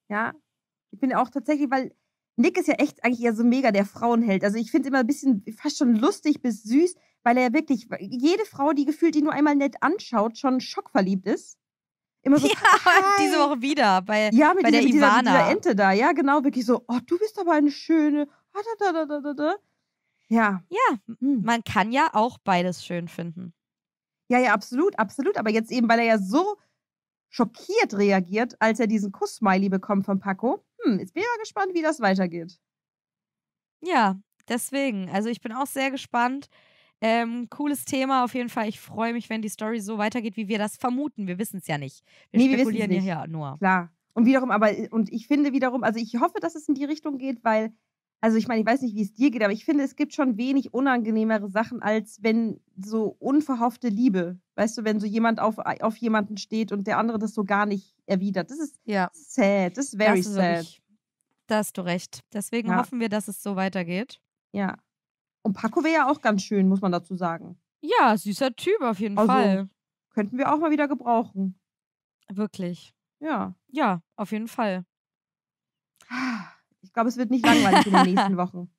Ja, ich bin auch tatsächlich, weil Nick ist ja echt eigentlich eher so mega der Frauenheld. Also ich finde es immer ein bisschen fast schon lustig bis süß, weil er ja wirklich jede Frau, die gefühlt ihn nur einmal nett anschaut, schon schockverliebt ist. Immer so, ja, Hi. diese Woche wieder bei, ja, mit bei dieser, der mit dieser, dieser Ente da. Ja, genau, wirklich so, oh, du bist aber eine schöne. Da, da, da, da, da, ja. Ja, mhm. man kann ja auch beides schön finden. Ja, ja, absolut, absolut. Aber jetzt eben, weil er ja so schockiert reagiert, als er diesen Kuss-Smiley bekommt von Paco. Hm, jetzt bin ich mal gespannt, wie das weitergeht. Ja, deswegen. Also ich bin auch sehr gespannt. Ähm, cooles Thema auf jeden Fall. Ich freue mich, wenn die Story so weitergeht, wie wir das vermuten. Wir wissen es ja nicht. Wir nee, spekulieren wir nicht. ja nur. Klar. Und wiederum, aber, äh, und ich finde wiederum, also ich hoffe, dass es in die Richtung geht, weil also ich meine, ich weiß nicht, wie es dir geht, aber ich finde, es gibt schon wenig unangenehmere Sachen, als wenn so unverhoffte Liebe, weißt du, wenn so jemand auf, auf jemanden steht und der andere das so gar nicht erwidert. Das ist ja. sad, das ist very das ist sad. Wirklich, da hast du recht. Deswegen ja. hoffen wir, dass es so weitergeht. Ja. Und Paco wäre ja auch ganz schön, muss man dazu sagen. Ja, süßer Typ auf jeden also, Fall. Könnten wir auch mal wieder gebrauchen. Wirklich. Ja. Ja, auf jeden Fall. Ah glaube, es wird nicht langweilig in den nächsten Wochen.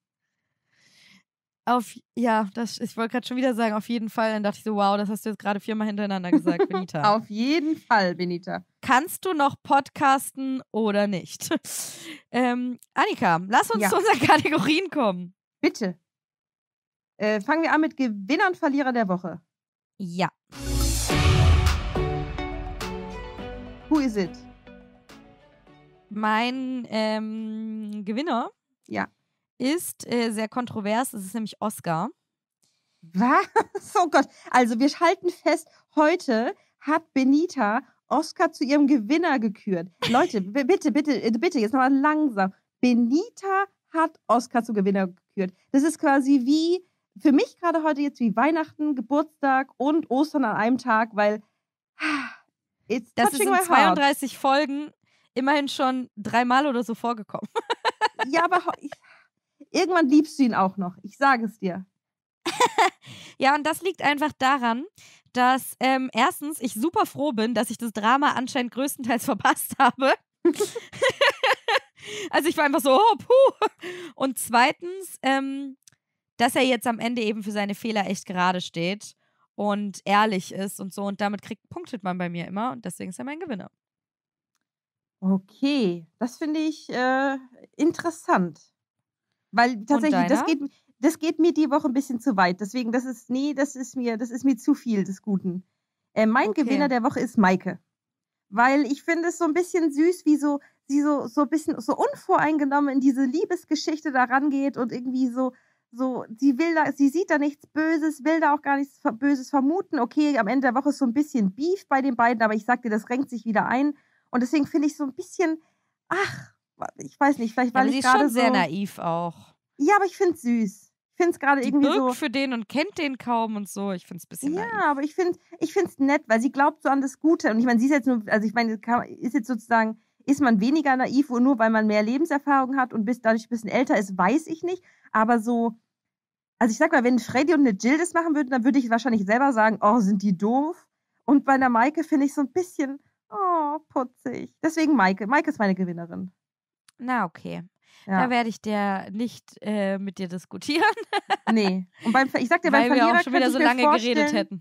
Auf, ja, das, ich wollte gerade schon wieder sagen, auf jeden Fall. Dann dachte ich so, wow, das hast du jetzt gerade viermal hintereinander gesagt, Benita. auf jeden Fall, Benita. Kannst du noch podcasten oder nicht? ähm, Annika, lass uns ja. zu unseren Kategorien kommen. Bitte. Äh, fangen wir an mit Gewinner und Verlierer der Woche. Ja. Who is it? Mein ähm, Gewinner ja. ist äh, sehr kontrovers. Es ist nämlich Oscar. Was? Oh Gott. Also wir halten fest, heute hat Benita Oscar zu ihrem Gewinner gekürt. Leute, bitte, bitte, äh, bitte, jetzt nochmal langsam. Benita hat Oscar zu Gewinner gekürt. Das ist quasi wie, für mich gerade heute jetzt wie Weihnachten, Geburtstag und Ostern an einem Tag, weil ah, it's das ist in 32 Folgen immerhin schon dreimal oder so vorgekommen. ja, aber ich, irgendwann liebst du ihn auch noch. Ich sage es dir. ja, und das liegt einfach daran, dass ähm, erstens ich super froh bin, dass ich das Drama anscheinend größtenteils verpasst habe. also ich war einfach so, oh, puh. Und zweitens, ähm, dass er jetzt am Ende eben für seine Fehler echt gerade steht und ehrlich ist und so. Und damit kriegt, punktet man bei mir immer. Und deswegen ist er mein Gewinner. Okay, das finde ich äh, interessant. Weil tatsächlich, das geht, das geht mir die Woche ein bisschen zu weit. Deswegen, das ist, nee, das ist mir, das ist mir zu viel des Guten. Äh, mein okay. Gewinner der Woche ist Maike. Weil ich finde es so ein bisschen süß, wie so, sie so, so ein bisschen so unvoreingenommen in diese Liebesgeschichte da rangeht und irgendwie so, so, sie will da, sie sieht da nichts Böses, will da auch gar nichts Böses vermuten. Okay, am Ende der Woche ist so ein bisschen Beef bei den beiden, aber ich sag dir, das renkt sich wieder ein. Und deswegen finde ich so ein bisschen, ach, ich weiß nicht, vielleicht war ja, ich gerade so... Sie ist schon sehr naiv auch. Ja, aber ich finde es süß Ich finde es gerade irgendwie so. für den und kennt den kaum und so. Ich finde es ein bisschen. Ja, naiv. aber ich finde ich es nett, weil sie glaubt so an das Gute. Und ich meine, sie ist jetzt nur, also ich meine, ist jetzt sozusagen, ist man weniger naiv, nur weil man mehr Lebenserfahrung hat und bis dadurch ein bisschen älter ist, weiß ich nicht. Aber so, also ich sag mal, wenn Freddy und eine Jill das machen würden, dann würde ich wahrscheinlich selber sagen, oh, sind die doof. Und bei einer Maike finde ich so ein bisschen, Oh, putzig. Deswegen Maike. Maike ist meine Gewinnerin. Na, okay. Ja. Da werde ich dir nicht äh, mit dir diskutieren. nee. Und beim, ich sag dir, beim Weil Verlierer wir auch schon wieder so lange geredet hätten.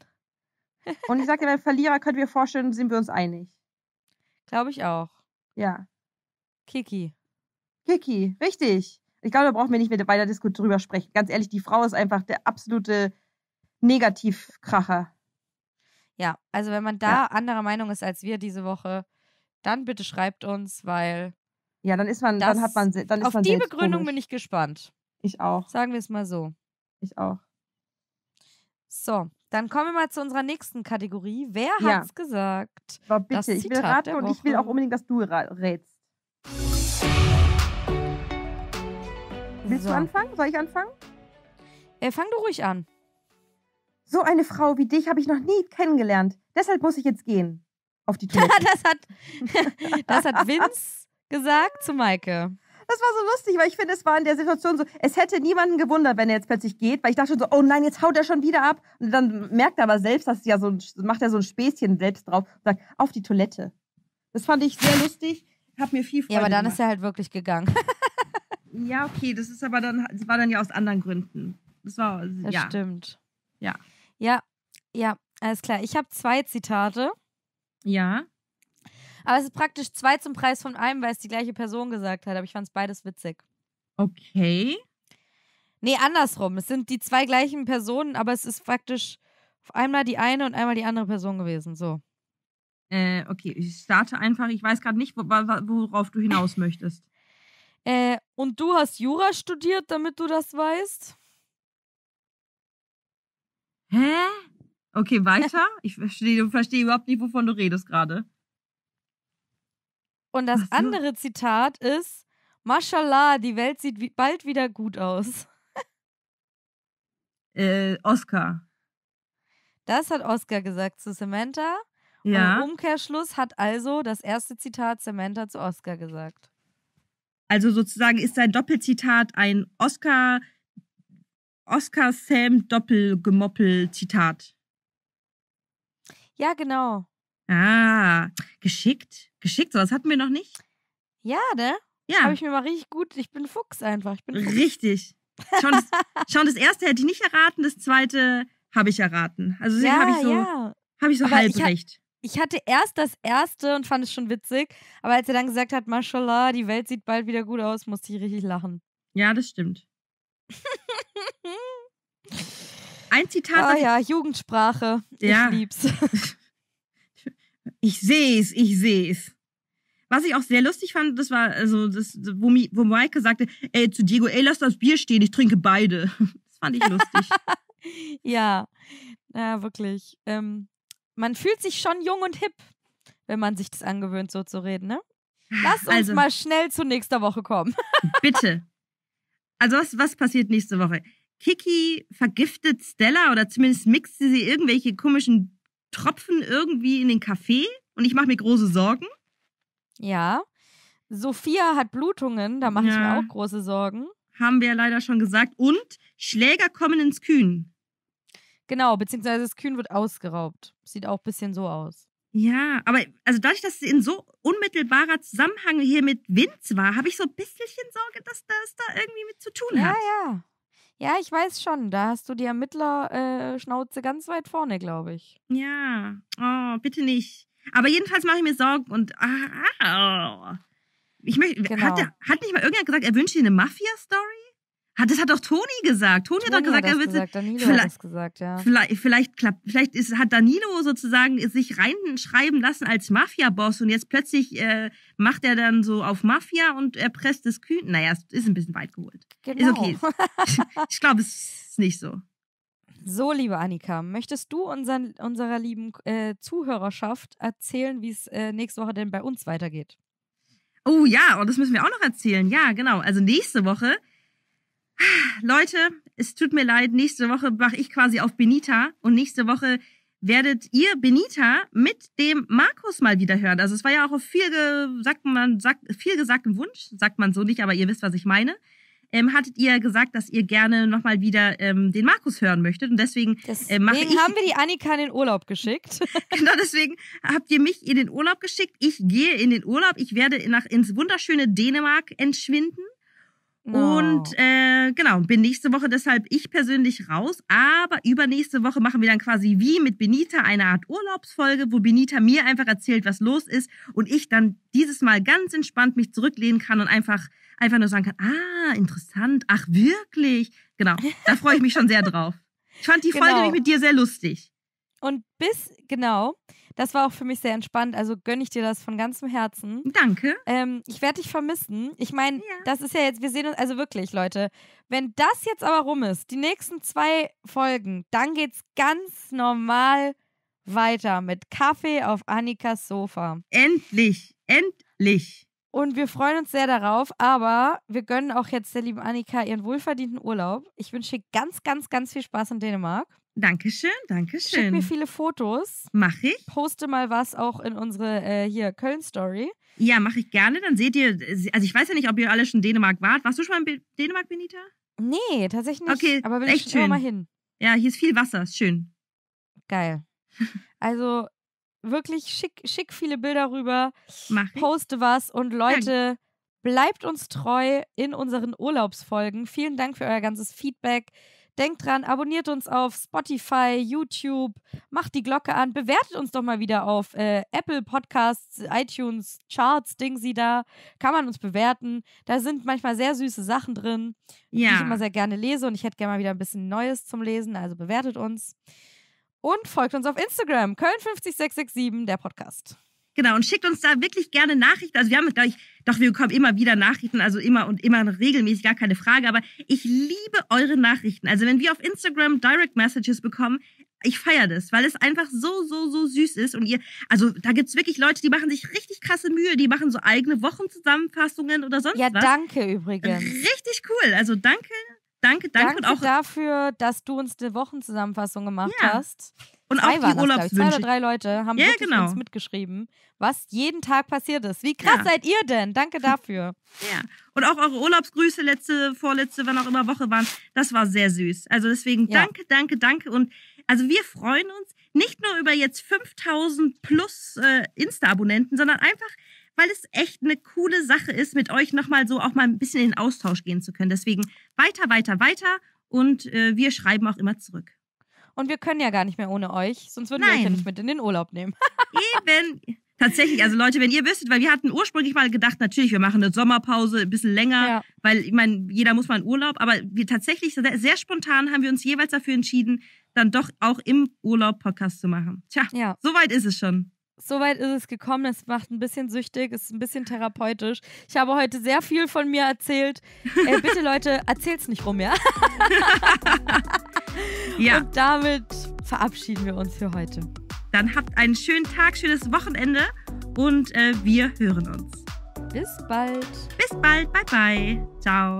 und ich sag dir, beim Verlierer können wir vorstellen, sind wir uns einig. Glaube ich auch. Ja. Kiki. Kiki, richtig. Ich glaube, da brauchen wir nicht mehr weiter drüber sprechen. Ganz ehrlich, die Frau ist einfach der absolute Negativkracher. Ja, also wenn man da ja. anderer Meinung ist als wir diese Woche, dann bitte schreibt uns, weil. Ja, dann ist man, dann hat man, dann ist auf man die Begründung komisch. bin ich gespannt. Ich auch. Sagen wir es mal so. Ich auch. So, dann kommen wir mal zu unserer nächsten Kategorie. Wer ja. hat's gesagt? Aber bitte, das ich will raten und ich will auch unbedingt, dass du rätst. Willst so. du anfangen? Soll ich anfangen? Äh, fang du ruhig an. So eine Frau wie dich habe ich noch nie kennengelernt. Deshalb muss ich jetzt gehen. Auf die Toilette. das, hat, das hat Vince gesagt zu Maike. Das war so lustig, weil ich finde, es war in der Situation so, es hätte niemanden gewundert, wenn er jetzt plötzlich geht, weil ich dachte schon so, oh nein, jetzt haut er schon wieder ab. Und dann merkt er aber selbst, dass ja so macht er so ein Späßchen selbst drauf und sagt, auf die Toilette. Das fand ich sehr lustig, hat mir viel Freude Ja, aber dann gemacht. ist er halt wirklich gegangen. ja, okay, das ist aber dann, das war dann ja aus anderen Gründen. Das war, das ja. stimmt. Ja. Ja, ja, alles klar. Ich habe zwei Zitate. Ja. Aber es ist praktisch zwei zum Preis von einem, weil es die gleiche Person gesagt hat. Aber ich fand es beides witzig. Okay. Nee, andersrum. Es sind die zwei gleichen Personen, aber es ist praktisch einmal die eine und einmal die andere Person gewesen. So. Äh, okay, ich starte einfach. Ich weiß gerade nicht, worauf du hinaus möchtest. Äh, und du hast Jura studiert, damit du das weißt? Hä? Okay, weiter. Ich verstehe versteh überhaupt nicht, wovon du redest gerade. Und das so. andere Zitat ist: Mashallah, die Welt sieht wie bald wieder gut aus. äh, Oscar. Das hat Oscar gesagt zu Samantha. Ja. Und im Umkehrschluss hat also das erste Zitat Samantha zu Oscar gesagt. Also sozusagen ist sein Doppelzitat ein Oscar zitat Oscar Sam Doppelgemoppel Zitat. Ja, genau. Ah, geschickt. Geschickt, sowas hatten wir noch nicht. Ja, ne? Ja. Habe ich mir mal richtig gut. Ich bin Fuchs einfach. Ich bin Fuchs. Richtig. Schon das, schon das erste hätte ich nicht erraten, das zweite habe ich erraten. Also ja, habe ich so, ja. hab so halb recht. Ich hatte erst das erste und fand es schon witzig, aber als er dann gesagt hat, Mashallah, die Welt sieht bald wieder gut aus, musste ich richtig lachen. Ja, das stimmt. Ein Zitat. Ah oh ja, Jugendsprache. Ja. Ich lieb's. Ich seh's, ich seh's. Was ich auch sehr lustig fand, das war also das, wo, Mi, wo Maike sagte, ey, zu Diego, ey, lass das Bier stehen, ich trinke beide. Das fand ich lustig. ja, ja, wirklich. Ähm, man fühlt sich schon jung und hip, wenn man sich das angewöhnt, so zu reden, ne? Ah, lass uns also, mal schnell zu nächster Woche kommen. bitte. Also was, was passiert nächste Woche? Kiki vergiftet Stella oder zumindest mixt sie irgendwelche komischen Tropfen irgendwie in den Kaffee und ich mache mir große Sorgen. Ja. Sophia hat Blutungen, da mache ja. ich mir auch große Sorgen. Haben wir ja leider schon gesagt. Und Schläger kommen ins Kühn. Genau, beziehungsweise das Kühn wird ausgeraubt. Sieht auch ein bisschen so aus. Ja, aber also dadurch, dass es in so unmittelbarer Zusammenhang hier mit Vince war, habe ich so ein bisschen Sorge, dass das da irgendwie mit zu tun hat. Ja, ja. Ja, ich weiß schon. Da hast du die Ermittler-Schnauze äh, ganz weit vorne, glaube ich. Ja. Oh, bitte nicht. Aber jedenfalls mache ich mir Sorgen und. Ah, ah oh. ich möchte, genau. hat, hat nicht mal irgendjemand gesagt, er wünscht dir eine Mafia-Story? Das hat doch Toni gesagt. Toni, Toni hat doch gesagt, hat er will gesagt, Danilo vielleicht, hat das gesagt, ja. Vielleicht, vielleicht, klappt, vielleicht ist, hat Danilo sozusagen sich reinschreiben lassen als Mafia-Boss und jetzt plötzlich äh, macht er dann so auf Mafia und erpresst das Kühn. Naja, es ist ein bisschen weit geholt. Genau. Ist okay. ich glaube, es ist nicht so. So, liebe Annika, möchtest du unseren, unserer lieben äh, Zuhörerschaft erzählen, wie es äh, nächste Woche denn bei uns weitergeht? Oh ja, und das müssen wir auch noch erzählen. Ja, genau. Also nächste Woche Leute, es tut mir leid, nächste Woche mache ich quasi auf Benita und nächste Woche werdet ihr Benita mit dem Markus mal wieder hören. Also es war ja auch auf viel, gesagt, man, sagt, viel gesagten Wunsch, sagt man so nicht, aber ihr wisst, was ich meine. Ähm, hattet ihr gesagt, dass ihr gerne nochmal wieder ähm, den Markus hören möchtet und deswegen, äh, mache ich. haben wir die Annika in den Urlaub geschickt. genau, deswegen habt ihr mich in den Urlaub geschickt. Ich gehe in den Urlaub. Ich werde nach, ins wunderschöne Dänemark entschwinden No. Und äh, genau, bin nächste Woche deshalb ich persönlich raus. Aber übernächste Woche machen wir dann quasi wie mit Benita eine Art Urlaubsfolge, wo Benita mir einfach erzählt, was los ist und ich dann dieses Mal ganz entspannt mich zurücklehnen kann und einfach, einfach nur sagen kann, ah, interessant, ach wirklich. Genau, da freue ich mich schon sehr drauf. Ich fand die Folge genau. mit dir sehr lustig. Und bis, genau, das war auch für mich sehr entspannt. Also gönne ich dir das von ganzem Herzen. Danke. Ähm, ich werde dich vermissen. Ich meine, ja. das ist ja jetzt, wir sehen uns, also wirklich, Leute, wenn das jetzt aber rum ist, die nächsten zwei Folgen, dann geht es ganz normal weiter mit Kaffee auf Annikas Sofa. Endlich, endlich. Und wir freuen uns sehr darauf, aber wir gönnen auch jetzt der lieben Annika ihren wohlverdienten Urlaub. Ich wünsche ihr ganz, ganz, ganz viel Spaß in Dänemark. Dankeschön, Dankeschön. Schick mir viele Fotos. Mach ich. Poste mal was auch in unsere äh, hier Köln-Story. Ja, mache ich gerne. Dann seht ihr, äh, also ich weiß ja nicht, ob ihr alle schon in Dänemark wart. Warst du schon mal in Dänemark, Benita? Nee, tatsächlich nicht. Okay, aber will echt ich schön. mal hin. Ja, hier ist viel Wasser, ist schön. Geil. Also wirklich schick, schick viele Bilder rüber. Mach ich. Poste was und Leute. Ja bleibt uns treu in unseren Urlaubsfolgen. Vielen Dank für euer ganzes Feedback. Denkt dran, abonniert uns auf Spotify, YouTube, macht die Glocke an, bewertet uns doch mal wieder auf äh, Apple Podcasts, iTunes, Charts, Ding sie da. Kann man uns bewerten. Da sind manchmal sehr süße Sachen drin, ja. die ich immer sehr gerne lese und ich hätte gerne mal wieder ein bisschen Neues zum Lesen, also bewertet uns. Und folgt uns auf Instagram, Köln50667, der Podcast. Genau, und schickt uns da wirklich gerne Nachrichten. Also wir haben, glaube ich, doch, wir bekommen immer wieder Nachrichten, also immer und immer regelmäßig, gar keine Frage. Aber ich liebe eure Nachrichten. Also wenn wir auf Instagram Direct Messages bekommen, ich feiere das, weil es einfach so, so, so süß ist. Und ihr, also da gibt es wirklich Leute, die machen sich richtig krasse Mühe, die machen so eigene Wochenzusammenfassungen oder sonst ja, was. Ja, danke übrigens. Richtig cool. Also danke, danke, danke. Danke und auch dafür, dass du uns eine Wochenzusammenfassung gemacht ja. hast. Und zwei auch die Urlaubswünsche. Zwei oder drei Leute haben ja, genau. uns mitgeschrieben, was jeden Tag passiert ist. Wie krass ja. seid ihr denn? Danke dafür. Ja. Und auch eure Urlaubsgrüße letzte, vorletzte, wann auch immer Woche waren. Das war sehr süß. Also deswegen ja. danke, danke, danke. Und also wir freuen uns nicht nur über jetzt 5000 plus äh, Insta-Abonnenten, sondern einfach, weil es echt eine coole Sache ist, mit euch nochmal so auch mal ein bisschen in den Austausch gehen zu können. Deswegen weiter, weiter, weiter. Und äh, wir schreiben auch immer zurück. Und wir können ja gar nicht mehr ohne euch, sonst würden Nein. wir euch ja nicht mit in den Urlaub nehmen. Eben. Tatsächlich, also Leute, wenn ihr wüsstet, weil wir hatten ursprünglich mal gedacht, natürlich, wir machen eine Sommerpause, ein bisschen länger, ja. weil ich meine, jeder muss mal in Urlaub, aber wir tatsächlich sehr, sehr, spontan haben wir uns jeweils dafür entschieden, dann doch auch im Urlaub Podcast zu machen. Tja, ja. so ist es schon. Soweit ist es gekommen. Es macht ein bisschen süchtig, es ist ein bisschen therapeutisch. Ich habe heute sehr viel von mir erzählt. Äh, bitte Leute, erzählt's nicht rum, ja? ja. Und damit verabschieden wir uns für heute. Dann habt einen schönen Tag, schönes Wochenende und äh, wir hören uns. Bis bald. Bis bald. Bye bye. Ciao.